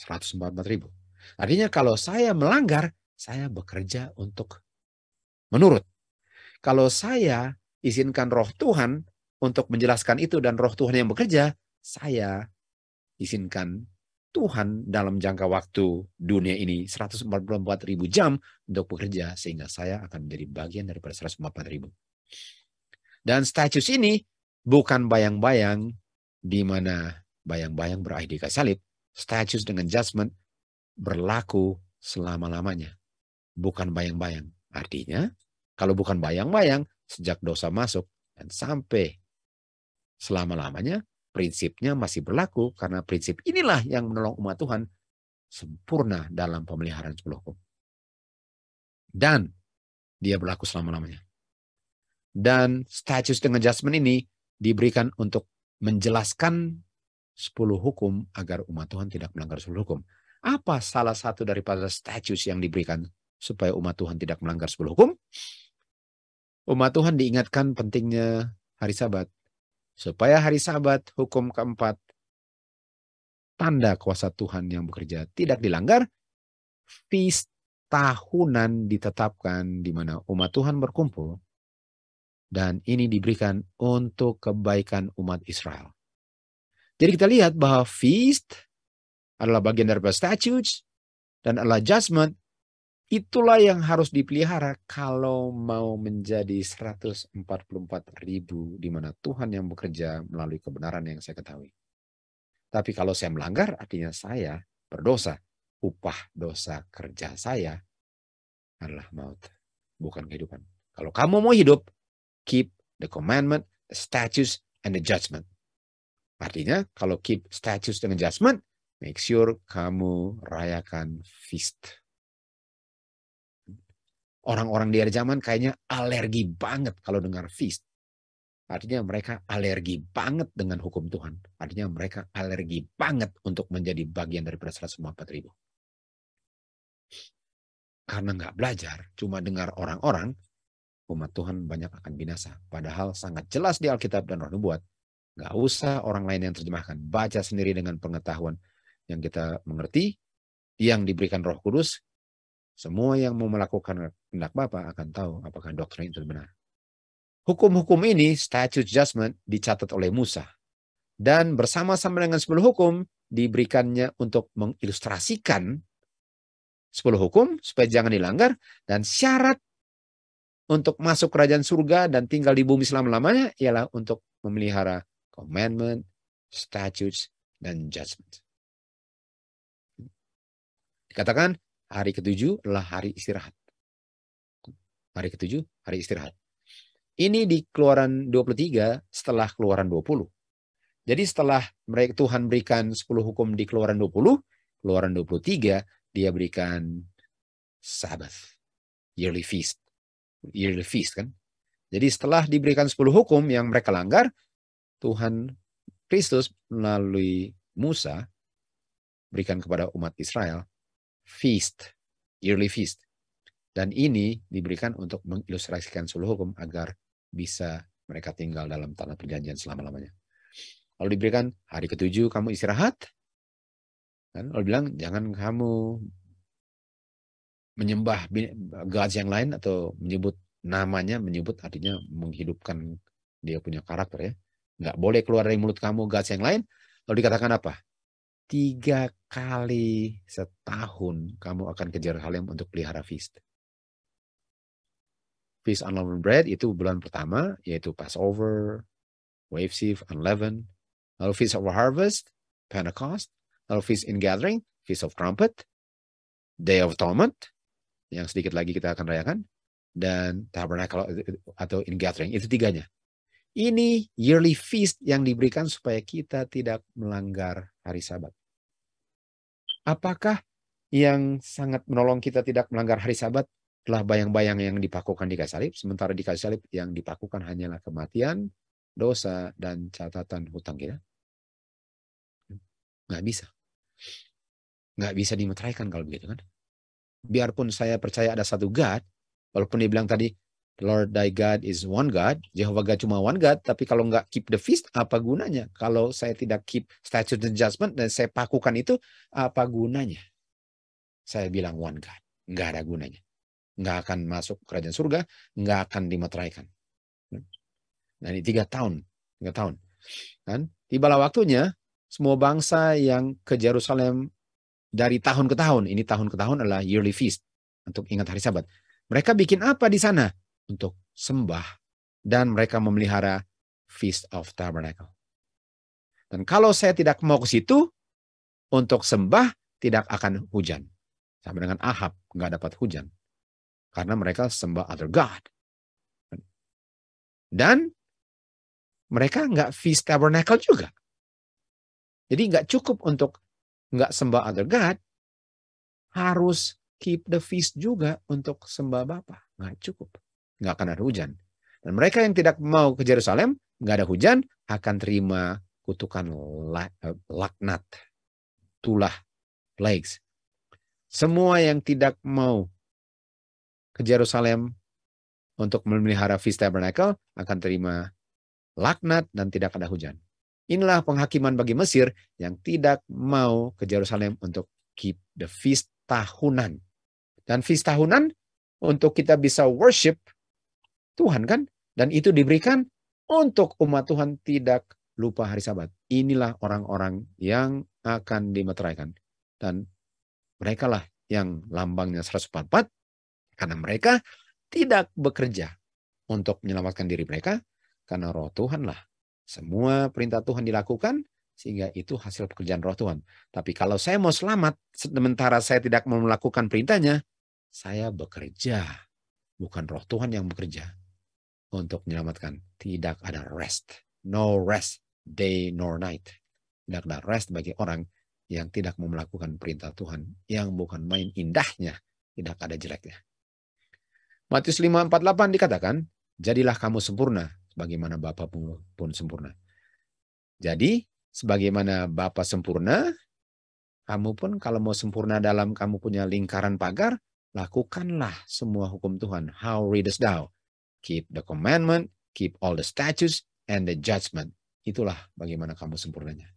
144 ribu. Artinya kalau saya melanggar, saya bekerja untuk menurut. Kalau saya izinkan roh Tuhan untuk menjelaskan itu dan roh Tuhan yang bekerja, saya izinkan Tuhan dalam jangka waktu dunia ini 144 ribu jam untuk bekerja sehingga saya akan menjadi bagian daripada 144 ribu. Dan status ini bukan bayang-bayang di mana bayang-bayang berakhir di kayu salib, status dengan judgment berlaku selama-lamanya. Bukan bayang-bayang. Artinya, kalau bukan bayang-bayang, sejak dosa masuk dan sampai selama-lamanya, prinsipnya masih berlaku karena prinsip inilah yang menolong umat Tuhan sempurna dalam pemeliharaan sepuluh hukum. Dan dia berlaku selama-lamanya. Dan status dengan jasmin ini diberikan untuk menjelaskan 10 hukum agar umat Tuhan tidak melanggar 10 hukum. Apa salah satu daripada status yang diberikan supaya umat Tuhan tidak melanggar 10 hukum? Umat Tuhan diingatkan pentingnya hari sabat. Supaya hari sabat, hukum keempat, tanda kuasa Tuhan yang bekerja tidak dilanggar, feast tahunan ditetapkan di mana umat Tuhan berkumpul dan ini diberikan untuk kebaikan umat Israel. Jadi kita lihat bahwa feast adalah bagian dari statutes dan adalah judgment. Itulah yang harus dipelihara kalau mau menjadi 144 ribu di mana Tuhan yang bekerja melalui kebenaran yang saya ketahui. Tapi kalau saya melanggar artinya saya berdosa. Upah dosa kerja saya adalah maut, bukan kehidupan. Kalau kamu mau hidup, keep the commandment, the statutes, and the judgment. Artinya, kalau keep statutes dengan judgment, make sure kamu rayakan feast. Orang-orang di era zaman kayaknya alergi banget kalau dengar feast. Artinya mereka alergi banget dengan hukum Tuhan. Artinya mereka alergi banget untuk menjadi bagian dari semua 144 ribu. Karena nggak belajar, cuma dengar orang-orang, umat Tuhan banyak akan binasa. Padahal sangat jelas di Alkitab dan Roh Nubuat. Gak usah orang lain yang terjemahkan. Baca sendiri dengan pengetahuan yang kita mengerti, yang diberikan Roh Kudus. Semua yang mau melakukan kehendak Bapa akan tahu apakah doktrin itu benar. Hukum-hukum ini, statute judgment, dicatat oleh Musa. Dan bersama-sama dengan 10 hukum, diberikannya untuk mengilustrasikan 10 hukum supaya jangan dilanggar dan syarat untuk masuk kerajaan surga dan tinggal di bumi selama-lamanya ialah untuk memelihara commandment, statutes, dan judgment. Dikatakan hari ketujuh adalah hari istirahat. Hari ketujuh, hari istirahat. Ini di keluaran 23 setelah keluaran 20. Jadi setelah mereka Tuhan berikan 10 hukum di keluaran 20, keluaran 23 dia berikan Sabbath, yearly feast yearly feast kan. Jadi setelah diberikan 10 hukum yang mereka langgar, Tuhan Kristus melalui Musa berikan kepada umat Israel feast, yearly feast. Dan ini diberikan untuk mengilustrasikan sepuluh hukum agar bisa mereka tinggal dalam tanah perjanjian selama-lamanya. Kalau diberikan hari ketujuh kamu istirahat. Kan? Kalau bilang jangan kamu menyembah gods yang lain atau menyebut namanya, menyebut artinya menghidupkan dia punya karakter ya. Nggak boleh keluar dari mulut kamu gods yang lain. Lalu dikatakan apa? Tiga kali setahun kamu akan kejar yang untuk pelihara feast. Feast Unleavened Bread itu bulan pertama, yaitu Passover, Wave Sieve, Unleavened. Lalu Feast of Harvest, Pentecost. Lalu Feast in Gathering, Feast of Trumpet, Day of Atonement, yang sedikit lagi kita akan rayakan dan tabernacle atau in gathering itu tiganya. Ini yearly feast yang diberikan supaya kita tidak melanggar hari Sabat. Apakah yang sangat menolong kita tidak melanggar hari Sabat telah bayang-bayang yang dipakukan di kayu salib, sementara di kayu salib yang dipakukan hanyalah kematian, dosa, dan catatan hutang kita. Nggak bisa. Nggak bisa dimeteraikan kalau begitu kan biarpun saya percaya ada satu God, walaupun dia bilang tadi Lord thy God is one God, Jehovah God cuma one God, tapi kalau nggak keep the feast, apa gunanya? Kalau saya tidak keep statute and judgment dan saya pakukan itu, apa gunanya? Saya bilang one God, nggak ada gunanya. Nggak akan masuk kerajaan surga, nggak akan dimeteraikan. Nah ini tiga tahun, tiga tahun. Dan Tibalah waktunya, semua bangsa yang ke Yerusalem dari tahun ke tahun. Ini tahun ke tahun adalah yearly feast untuk ingat hari sabat. Mereka bikin apa di sana? Untuk sembah dan mereka memelihara Feast of Tabernacle. Dan kalau saya tidak mau ke situ untuk sembah tidak akan hujan. Sama dengan Ahab nggak dapat hujan karena mereka sembah other god. Dan mereka nggak feast tabernacle juga. Jadi nggak cukup untuk nggak sembah other God, harus keep the feast juga untuk sembah Bapa. Nggak cukup. Nggak akan ada hujan. Dan mereka yang tidak mau ke Yerusalem, nggak ada hujan, akan terima kutukan eh, laknat. Tulah, plagues. Semua yang tidak mau ke Yerusalem untuk memelihara Feast Tabernacle akan terima laknat dan tidak ada hujan. Inilah penghakiman bagi Mesir yang tidak mau ke Yerusalem untuk keep the feast tahunan. Dan feast tahunan untuk kita bisa worship Tuhan kan? Dan itu diberikan untuk umat Tuhan tidak lupa hari sabat. Inilah orang-orang yang akan dimeteraikan. Dan mereka lah yang lambangnya 144 karena mereka tidak bekerja untuk menyelamatkan diri mereka karena roh Tuhanlah semua perintah Tuhan dilakukan sehingga itu hasil pekerjaan roh Tuhan. Tapi kalau saya mau selamat, sementara saya tidak mau melakukan perintahnya, saya bekerja. Bukan roh Tuhan yang bekerja untuk menyelamatkan. Tidak ada rest. No rest day nor night. Tidak ada rest bagi orang yang tidak mau melakukan perintah Tuhan. Yang bukan main indahnya, tidak ada jeleknya. Matius 5:48 dikatakan, "Jadilah kamu sempurna Bagaimana Bapa pun sempurna. Jadi, sebagaimana Bapa sempurna, kamu pun kalau mau sempurna dalam kamu punya lingkaran pagar, lakukanlah semua hukum Tuhan. How readest thou? Keep the commandment, keep all the statutes, and the judgment. Itulah bagaimana kamu sempurnanya.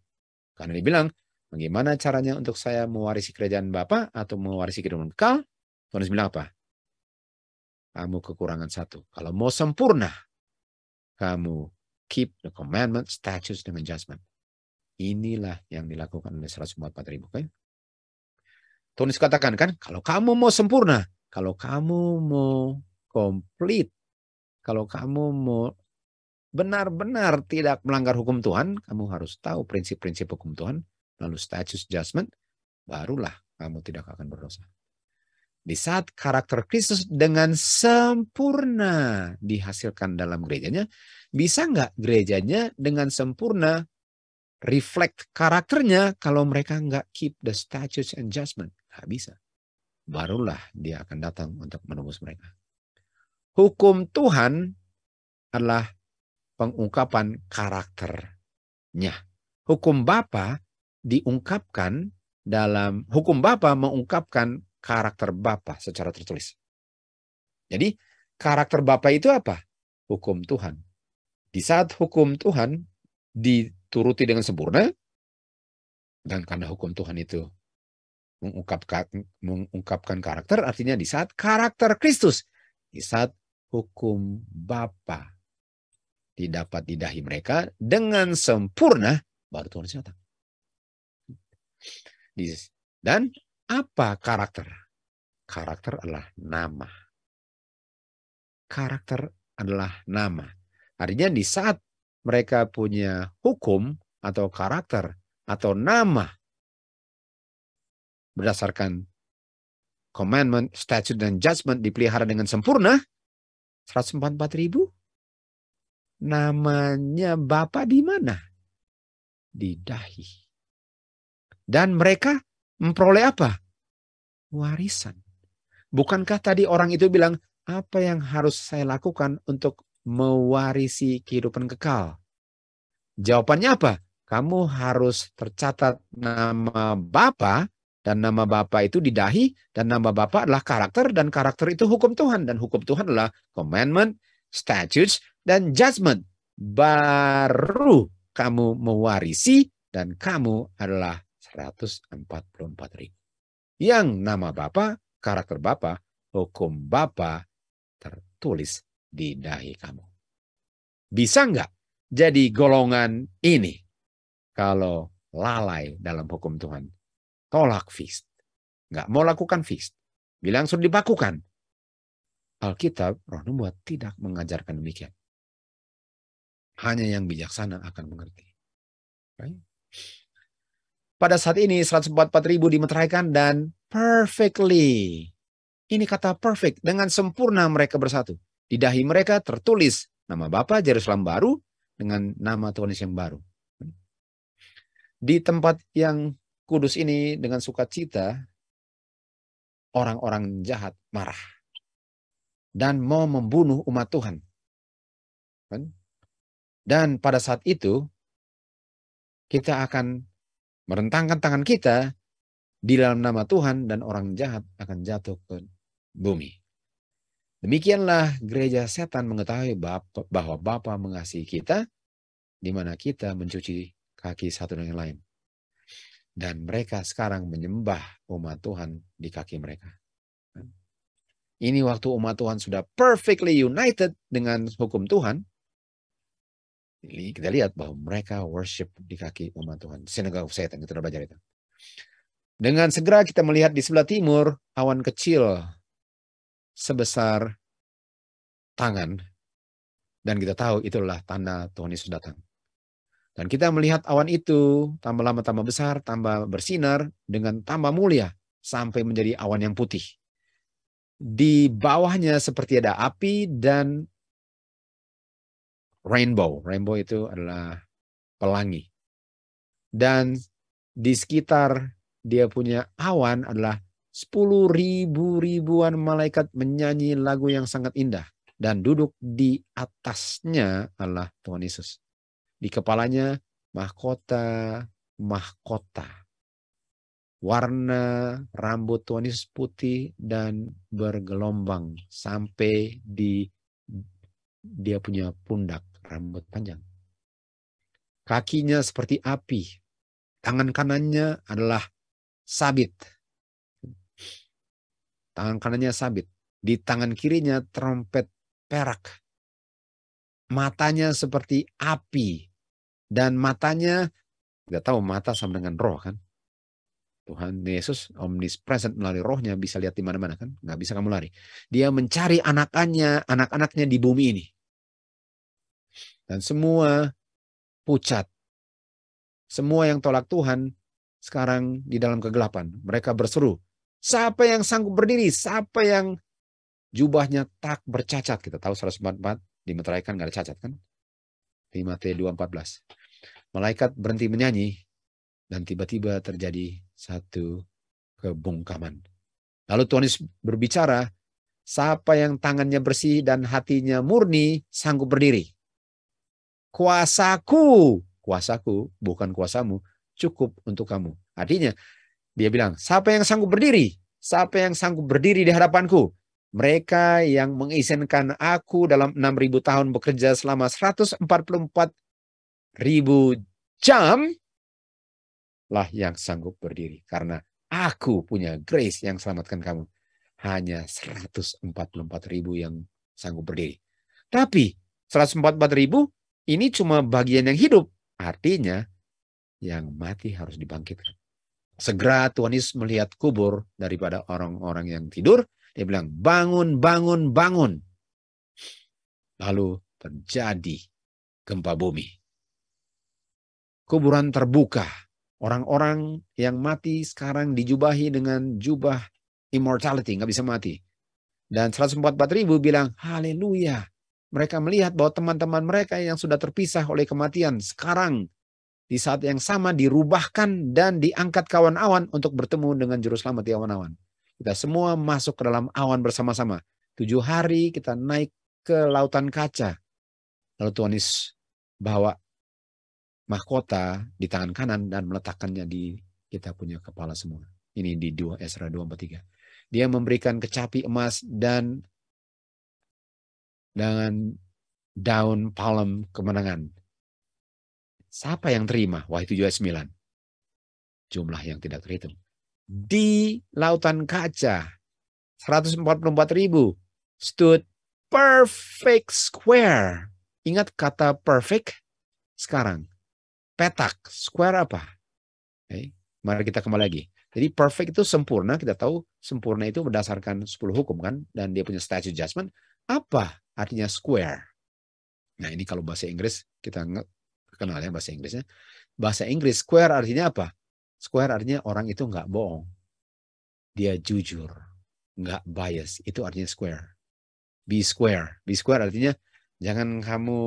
Karena dibilang, bagaimana caranya untuk saya mewarisi kerajaan Bapa atau mewarisi kerajaan kau? Tuhan bilang apa? kamu kekurangan satu. Kalau mau sempurna, kamu keep the commandment, statutes dengan judgment. Inilah yang dilakukan oleh 144 ribu. Okay? Tulis katakan kan, kalau kamu mau sempurna, kalau kamu mau complete, kalau kamu mau benar-benar tidak melanggar hukum Tuhan, kamu harus tahu prinsip-prinsip hukum Tuhan, lalu status judgment, barulah kamu tidak akan berdosa. Di saat karakter Kristus dengan sempurna dihasilkan dalam gerejanya, bisa nggak gerejanya dengan sempurna reflect karakternya kalau mereka nggak keep the statutes and judgment? Nggak bisa. Barulah dia akan datang untuk menembus mereka. Hukum Tuhan adalah pengungkapan karakternya. Hukum Bapa diungkapkan dalam hukum Bapa mengungkapkan karakter Bapa secara tertulis. Jadi karakter Bapa itu apa? Hukum Tuhan. Di saat hukum Tuhan dituruti dengan sempurna, dan karena hukum Tuhan itu mengungkapkan, mengungkapkan karakter, artinya di saat karakter Kristus, di saat hukum Bapa didapat di dahi mereka dengan sempurna, baru Tuhan datang. Dan apa karakter? Karakter adalah nama. Karakter adalah nama. Artinya di saat mereka punya hukum atau karakter atau nama berdasarkan commandment, statute, dan judgment dipelihara dengan sempurna, 144 ribu, namanya bapak di mana? Di dahi. Dan mereka memperoleh apa? Warisan. Bukankah tadi orang itu bilang, apa yang harus saya lakukan untuk mewarisi kehidupan kekal? Jawabannya apa? Kamu harus tercatat nama Bapa dan nama Bapa itu di dahi dan nama Bapa adalah karakter dan karakter itu hukum Tuhan dan hukum Tuhan adalah commandment, statutes dan judgment. Baru kamu mewarisi dan kamu adalah 144 ribu. Yang nama Bapa, karakter Bapa, hukum Bapa tertulis di dahi kamu. Bisa nggak jadi golongan ini kalau lalai dalam hukum Tuhan? Tolak fist. Nggak mau lakukan fist. Bilang sudah dibakukan. Alkitab, roh nubuat tidak mengajarkan demikian. Hanya yang bijaksana akan mengerti. Right? pada saat ini 144 ribu dimeteraikan dan perfectly. Ini kata perfect, dengan sempurna mereka bersatu. Di dahi mereka tertulis nama Bapa Jerusalem baru dengan nama Tuhan yang baru. Di tempat yang kudus ini dengan sukacita, orang-orang jahat marah dan mau membunuh umat Tuhan. Dan pada saat itu kita akan merentangkan tangan kita di dalam nama Tuhan dan orang jahat akan jatuh ke bumi. Demikianlah gereja setan mengetahui bahwa Bapa mengasihi kita di mana kita mencuci kaki satu dengan lain. Dan mereka sekarang menyembah umat Tuhan di kaki mereka. Ini waktu umat Tuhan sudah perfectly united dengan hukum Tuhan kita lihat bahwa mereka worship di kaki umat Tuhan. Sinagoga setan kita sudah belajar itu. Dengan segera kita melihat di sebelah timur awan kecil sebesar tangan dan kita tahu itulah tanda Tuhan Yesus datang. Dan kita melihat awan itu tambah lama tambah besar, tambah bersinar dengan tambah mulia sampai menjadi awan yang putih. Di bawahnya seperti ada api dan rainbow. Rainbow itu adalah pelangi. Dan di sekitar dia punya awan adalah sepuluh ribu ribuan malaikat menyanyi lagu yang sangat indah dan duduk di atasnya adalah Tuhan Yesus. Di kepalanya mahkota, mahkota. Warna rambut Tuhan Yesus putih dan bergelombang sampai di dia punya pundak rambut panjang. Kakinya seperti api, tangan kanannya adalah sabit. Tangan kanannya sabit, di tangan kirinya trompet perak. Matanya seperti api dan matanya tidak tahu mata sama dengan roh kan. Tuhan Yesus omnipresent melalui rohnya bisa lihat di mana-mana kan. Nggak bisa kamu lari. Dia mencari anakannya, anak-anaknya di bumi ini. Dan semua pucat. Semua yang tolak Tuhan sekarang di dalam kegelapan. Mereka berseru, siapa yang sanggup berdiri? Siapa yang jubahnya tak bercacat? Kita tahu 144 dimeteraikan gak ada cacat kan? 5 T 2.14. Malaikat berhenti menyanyi dan tiba-tiba terjadi satu kebungkaman. Lalu Tuhan Yesus berbicara, siapa yang tangannya bersih dan hatinya murni sanggup berdiri kuasaku, kuasaku bukan kuasamu, cukup untuk kamu. Artinya, dia bilang, siapa yang sanggup berdiri? Siapa yang sanggup berdiri di hadapanku? Mereka yang mengizinkan aku dalam 6.000 tahun bekerja selama 144.000 jam, lah yang sanggup berdiri. Karena aku punya grace yang selamatkan kamu. Hanya 144.000 yang sanggup berdiri. Tapi ribu ini cuma bagian yang hidup. Artinya yang mati harus dibangkitkan. Segera Tuhan Yesus melihat kubur daripada orang-orang yang tidur. Dia bilang, bangun, bangun, bangun. Lalu terjadi gempa bumi. Kuburan terbuka. Orang-orang yang mati sekarang dijubahi dengan jubah immortality, nggak bisa mati. Dan 144 ribu bilang, haleluya, mereka melihat bahwa teman-teman mereka yang sudah terpisah oleh kematian sekarang di saat yang sama dirubahkan dan diangkat kawan awan untuk bertemu dengan juru selamat di ya awan-awan. Kita semua masuk ke dalam awan bersama-sama. Tujuh hari kita naik ke lautan kaca. Lalu Tuhan Yesus bawa mahkota di tangan kanan dan meletakkannya di kita punya kepala semua. Ini di 2 Esra 243. Dia memberikan kecapi emas dan dengan daun palem kemenangan. Siapa yang terima? Wah itu US sembilan. Jumlah yang tidak terhitung. Di lautan kaca, 144 ribu. Stood perfect square. Ingat kata perfect sekarang. Petak, square apa? Okay. Eh, mari kita kembali lagi. Jadi perfect itu sempurna. Kita tahu sempurna itu berdasarkan 10 hukum kan. Dan dia punya statute judgment. Apa artinya square. Iya. Nah ini kalau bahasa Inggris kita kenal ya bahasa Inggrisnya. Bahasa Inggris square artinya apa? Square artinya orang itu nggak bohong. Dia jujur. Nggak bias. Itu artinya square. Be square. Be square artinya jangan kamu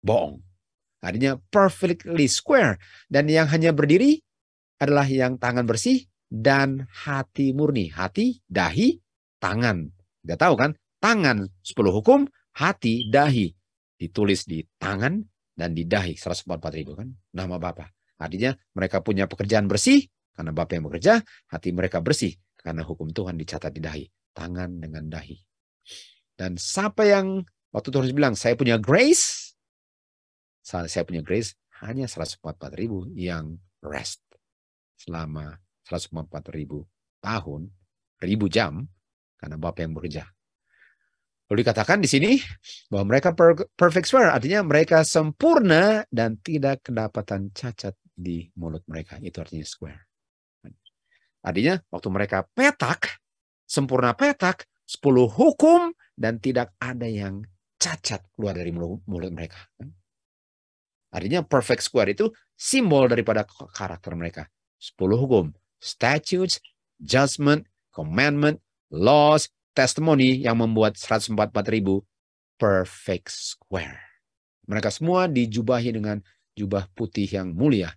bohong. Artinya perfectly square. Dan yang hanya berdiri adalah yang tangan bersih dan hati murni. Hati, dahi, tangan. Gak tahu kan tangan 10 hukum, hati, dahi. Ditulis di tangan dan di dahi 144 ribu kan. Nama Bapa. Artinya mereka punya pekerjaan bersih karena Bapa yang bekerja, hati mereka bersih karena hukum Tuhan dicatat di dahi, tangan dengan dahi. Dan siapa yang waktu Tuhan bilang, saya punya grace, saya punya grace hanya 144 ribu yang rest selama 144 ribu tahun, ribu jam, karena Bapak yang bekerja Lalu dikatakan di sini bahwa mereka perfect swear, artinya mereka sempurna dan tidak kedapatan cacat di mulut mereka. Itu artinya square. Artinya waktu mereka petak, sempurna petak, 10 hukum dan tidak ada yang cacat keluar dari mulut, mereka. Artinya perfect square itu simbol daripada karakter mereka. 10 hukum, statutes, judgment, commandment, laws, testimoni yang membuat 144 ribu perfect square. Mereka semua dijubahi dengan jubah putih yang mulia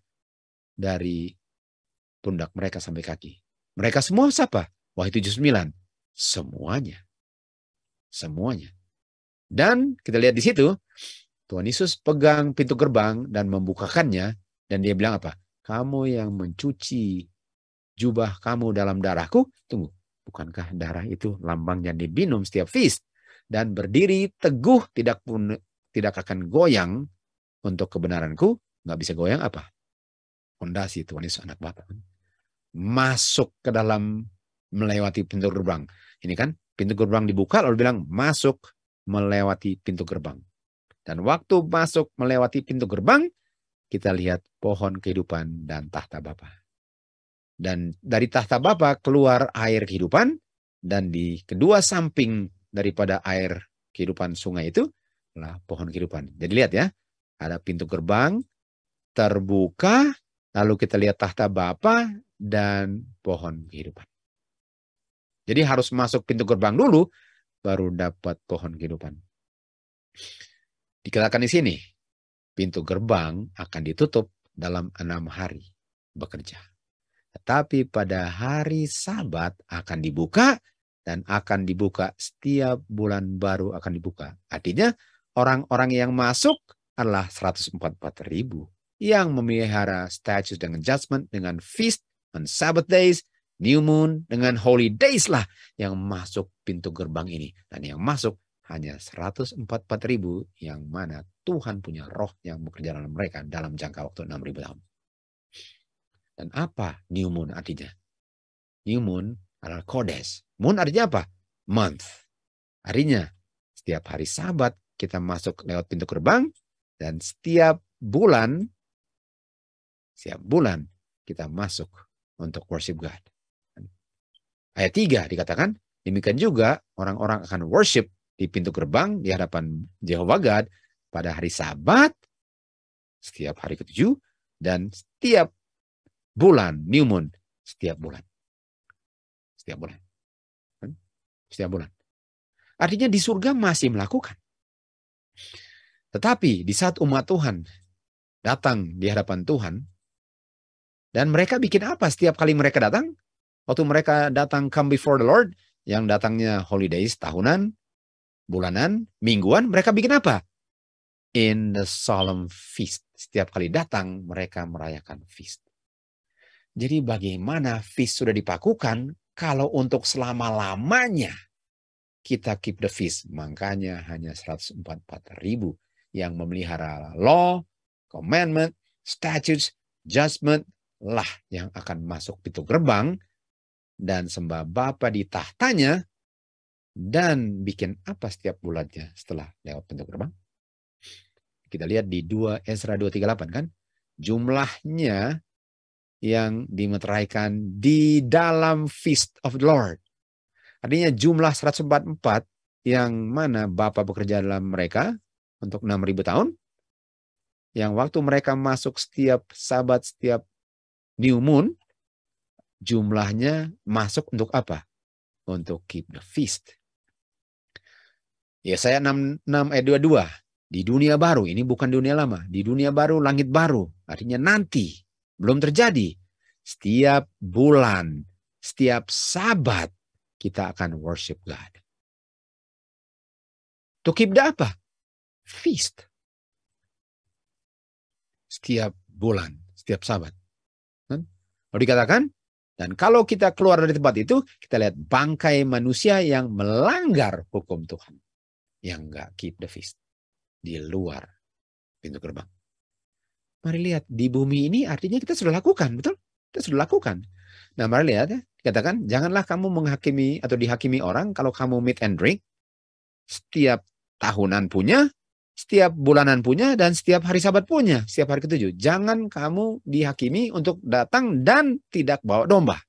dari pundak mereka sampai kaki. Mereka semua siapa? Wahyu 79. Semuanya. Semuanya. Dan kita lihat di situ, Tuhan Yesus pegang pintu gerbang dan membukakannya. Dan dia bilang apa? Kamu yang mencuci jubah kamu dalam darahku. Tunggu, Bukankah darah itu lambang yang diminum setiap feast dan berdiri teguh tidak pun tidak akan goyang untuk kebenaranku nggak bisa goyang apa fondasi Tuhan Yesus anak Bapa masuk ke dalam melewati pintu gerbang ini kan pintu gerbang dibuka lalu bilang masuk melewati pintu gerbang dan waktu masuk melewati pintu gerbang kita lihat pohon kehidupan dan tahta Bapak. Dan dari tahta Bapa keluar air kehidupan dan di kedua samping daripada air kehidupan sungai itu adalah pohon kehidupan. Jadi lihat ya, ada pintu gerbang terbuka, lalu kita lihat tahta Bapa dan pohon kehidupan. Jadi harus masuk pintu gerbang dulu baru dapat pohon kehidupan. Dikatakan di sini, pintu gerbang akan ditutup dalam enam hari bekerja. Tetapi pada hari sabat akan dibuka dan akan dibuka setiap bulan baru akan dibuka. Artinya orang-orang yang masuk adalah 144 ribu yang memelihara status dengan judgment, dengan feast, on Sabbath days, new moon, dengan holy days lah yang masuk pintu gerbang ini. Dan yang masuk hanya 144 ribu yang mana Tuhan punya roh yang bekerja dalam mereka dalam jangka waktu 6 ribu tahun. Dan apa new moon artinya? New moon adalah kodes. Moon artinya apa? Month. Artinya setiap hari sabat kita masuk lewat pintu gerbang dan setiap bulan setiap bulan kita masuk untuk worship God. Ayat 3 dikatakan, demikian juga orang-orang akan worship di pintu gerbang di hadapan Jehovah God pada hari sabat, setiap hari ketujuh, dan setiap bulan, new moon, setiap bulan. Setiap bulan. Hmm? Setiap bulan. Artinya di surga masih melakukan. Tetapi di saat umat Tuhan datang di hadapan Tuhan, dan mereka bikin apa setiap kali mereka datang? Waktu mereka datang come before the Lord, yang datangnya holidays tahunan, bulanan, mingguan, mereka bikin apa? In the solemn feast. Setiap kali datang mereka merayakan feast. Jadi bagaimana fish sudah dipakukan kalau untuk selama-lamanya kita keep the fish. Makanya hanya 144 ribu yang memelihara law, commandment, statutes, judgment lah yang akan masuk pintu gerbang dan sembah Bapa di tahtanya dan bikin apa setiap bulannya setelah lewat pintu gerbang? Kita lihat di 2 Esra 238 kan? Jumlahnya yang dimeteraikan di dalam feast of the Lord. Artinya jumlah 144 yang mana Bapak bekerja dalam mereka untuk 6000 tahun yang waktu mereka masuk setiap sabat setiap new moon jumlahnya masuk untuk apa? Untuk keep the feast. ya enam 6, 6 ayat 22. Di dunia baru, ini bukan dunia lama. Di dunia baru, langit baru. Artinya nanti belum terjadi. Setiap bulan, setiap sabat kita akan worship God. keep the apa? Feast. Setiap bulan, setiap sabat. Kan? Lalu dikatakan, dan kalau kita keluar dari tempat itu, kita lihat bangkai manusia yang melanggar hukum Tuhan. Yang gak keep the feast. Di luar pintu gerbang. Mari lihat di bumi ini artinya kita sudah lakukan, betul? Kita sudah lakukan. Nah, mari lihat ya. Katakan, janganlah kamu menghakimi atau dihakimi orang kalau kamu meet and drink setiap tahunan punya, setiap bulanan punya, dan setiap hari sabat punya, setiap hari ketujuh. Jangan kamu dihakimi untuk datang dan tidak bawa domba.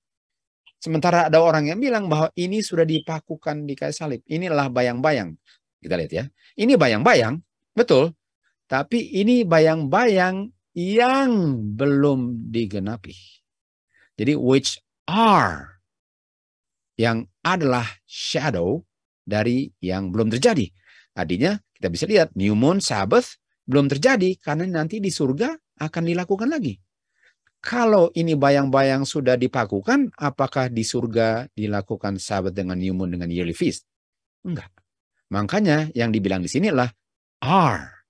Sementara ada orang yang bilang bahwa ini sudah dipakukan di kayu salib. Inilah bayang-bayang. Kita lihat ya. Ini bayang-bayang, betul. Tapi ini bayang-bayang yang belum digenapi. Jadi which are yang adalah shadow dari yang belum terjadi. Artinya kita bisa lihat new moon Sabbath belum terjadi karena nanti di surga akan dilakukan lagi. Kalau ini bayang-bayang sudah dipakukan, apakah di surga dilakukan Sabbath dengan new moon dengan yearly feast? Enggak. Makanya yang dibilang di sini adalah are.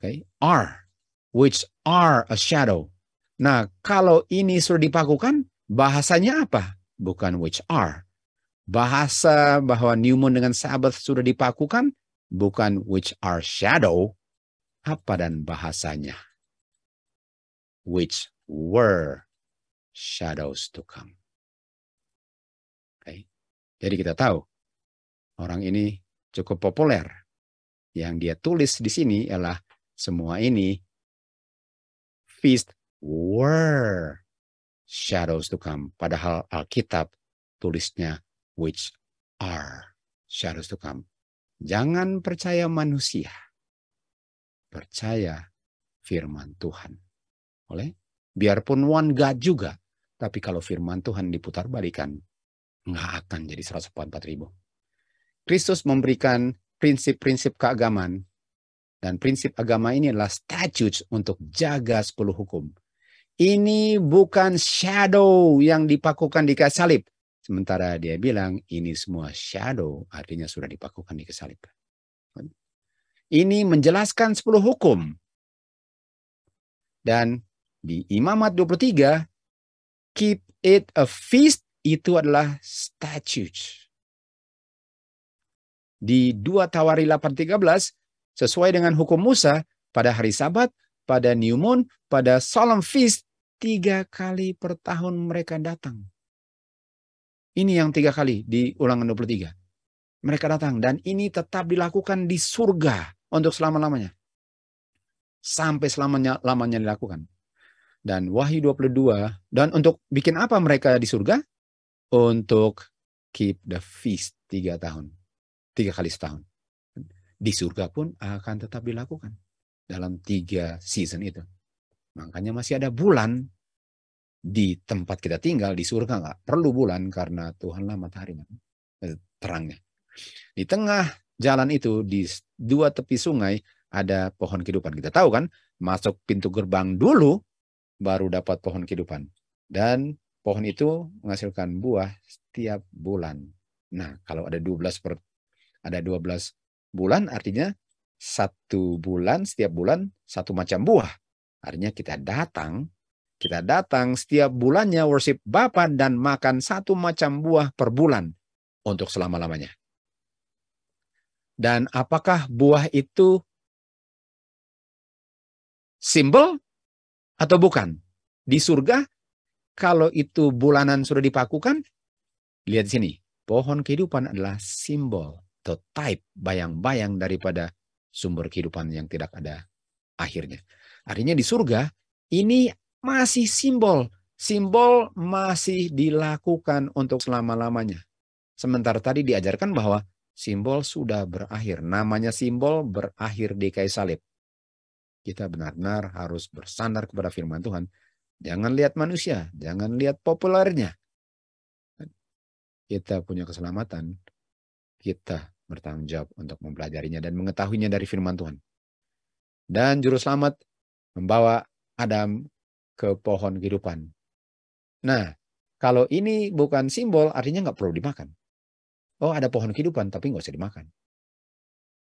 Okay? Are. Which are a shadow. Nah, kalau ini sudah dipakukan, bahasanya apa? Bukan which are. Bahasa bahwa new moon dengan Sabbath sudah dipakukan, bukan which are shadow. Apa dan bahasanya? Which were shadows to come. Okay. Jadi kita tahu, orang ini cukup populer. Yang dia tulis di sini ialah semua ini feast were shadows to come. Padahal Alkitab tulisnya which are shadows to come. Jangan percaya manusia. Percaya firman Tuhan. Oleh biarpun one God juga, tapi kalau firman Tuhan diputar balikan, nggak akan jadi 144 ribu. Kristus memberikan prinsip-prinsip keagamaan dan prinsip agama ini adalah statutes untuk jaga sepuluh hukum. Ini bukan shadow yang dipakukan di kayu salib. Sementara dia bilang ini semua shadow artinya sudah dipakukan di kayu salib. Ini menjelaskan sepuluh hukum. Dan di Imamat 23, keep it a feast itu adalah statutes. Di 2 Tawari 8.13, Sesuai dengan hukum Musa, pada hari sabat, pada new moon, pada solemn feast, tiga kali per tahun mereka datang. Ini yang tiga kali di ulangan 23. Mereka datang dan ini tetap dilakukan di surga untuk selama-lamanya. Sampai selamanya-lamanya dilakukan. Dan Wahyu 22, dan untuk bikin apa mereka di surga? Untuk keep the feast tiga tahun. Tiga kali setahun di surga pun akan tetap dilakukan dalam tiga season itu. Makanya masih ada bulan di tempat kita tinggal di surga nggak perlu bulan karena Tuhanlah matahari, eh, terangnya. Di tengah jalan itu di dua tepi sungai ada pohon kehidupan. Kita tahu kan masuk pintu gerbang dulu baru dapat pohon kehidupan dan pohon itu menghasilkan buah setiap bulan. Nah, kalau ada dua belas ada 12 bulan artinya satu bulan setiap bulan satu macam buah. Artinya kita datang, kita datang setiap bulannya worship Bapa dan makan satu macam buah per bulan untuk selama-lamanya. Dan apakah buah itu simbol atau bukan? Di surga, kalau itu bulanan sudah dipakukan, lihat sini. Pohon kehidupan adalah simbol atau type bayang-bayang daripada sumber kehidupan yang tidak ada akhirnya. Artinya di surga ini masih simbol, simbol masih dilakukan untuk selama-lamanya. Sementara tadi diajarkan bahwa simbol sudah berakhir, namanya simbol berakhir di kayu salib. Kita benar-benar harus bersandar kepada firman Tuhan. Jangan lihat manusia, jangan lihat populernya. Kita punya keselamatan, kita bertanggung jawab untuk mempelajarinya dan mengetahuinya dari firman Tuhan. Dan juru selamat membawa Adam ke pohon kehidupan. Nah, kalau ini bukan simbol, artinya nggak perlu dimakan. Oh, ada pohon kehidupan, tapi nggak usah dimakan.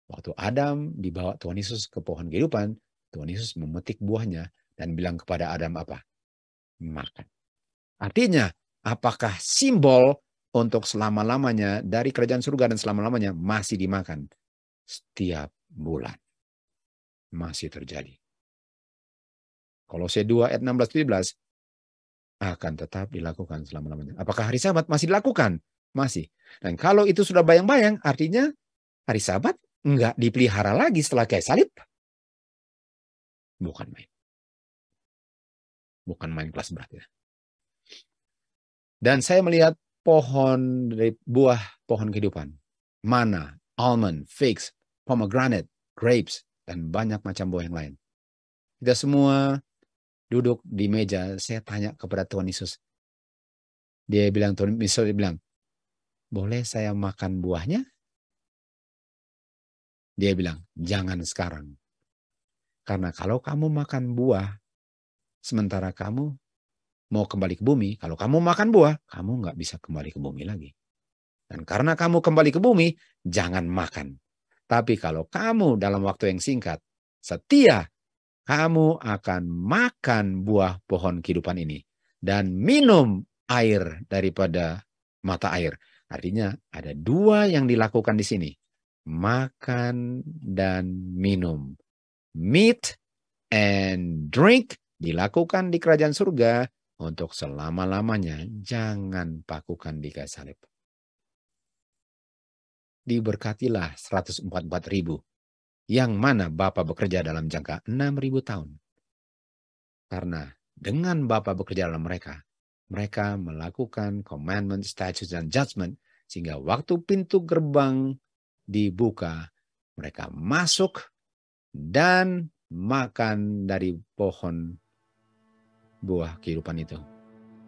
Waktu Adam dibawa Tuhan Yesus ke pohon kehidupan, Tuhan Yesus memetik buahnya dan bilang kepada Adam apa? Makan. Artinya, apakah simbol untuk selama-lamanya dari kerajaan surga dan selama-lamanya masih dimakan setiap bulan. Masih terjadi. Kolose 2 ayat 16 17 akan tetap dilakukan selama-lamanya. Apakah hari Sabat masih dilakukan? Masih. Dan kalau itu sudah bayang-bayang, artinya hari Sabat enggak dipelihara lagi setelah kayak salib. Bukan main. Bukan main kelas berat ya. Dan saya melihat pohon dari buah pohon kehidupan. Mana, almond, figs, pomegranate, grapes, dan banyak macam buah yang lain. Kita semua duduk di meja, saya tanya kepada Tuhan Yesus. Dia bilang, Tuhan Yesus bilang, boleh saya makan buahnya? Dia bilang, jangan sekarang. Karena kalau kamu makan buah, sementara kamu mau kembali ke bumi, kalau kamu makan buah, kamu nggak bisa kembali ke bumi lagi. Dan karena kamu kembali ke bumi, jangan makan. Tapi kalau kamu dalam waktu yang singkat, setia, kamu akan makan buah pohon kehidupan ini. Dan minum air daripada mata air. Artinya ada dua yang dilakukan di sini. Makan dan minum. Meat and drink dilakukan di kerajaan surga untuk selama-lamanya jangan pakukan di kayu salib. Diberkatilah 144 ribu, yang mana Bapak bekerja dalam jangka 6 ribu tahun. Karena dengan Bapak bekerja dalam mereka, mereka melakukan commandment, statutes, dan judgment, sehingga waktu pintu gerbang dibuka, mereka masuk dan makan dari pohon buah kehidupan itu.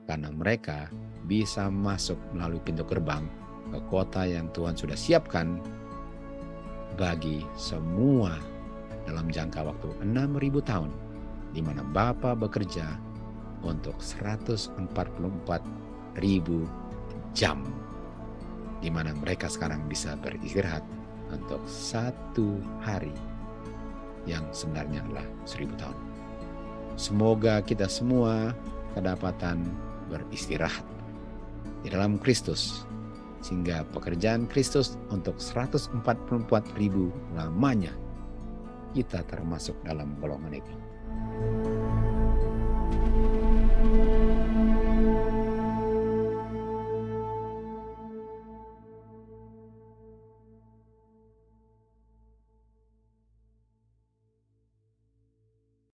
Karena mereka bisa masuk melalui pintu gerbang ke kota yang Tuhan sudah siapkan bagi semua dalam jangka waktu 6000 tahun di mana Bapa bekerja untuk 144 ribu jam di mana mereka sekarang bisa beristirahat untuk satu hari yang sebenarnya adalah seribu tahun. Semoga kita semua kedapatan beristirahat di dalam Kristus sehingga pekerjaan Kristus untuk 144 ribu lamanya kita termasuk dalam golongan itu.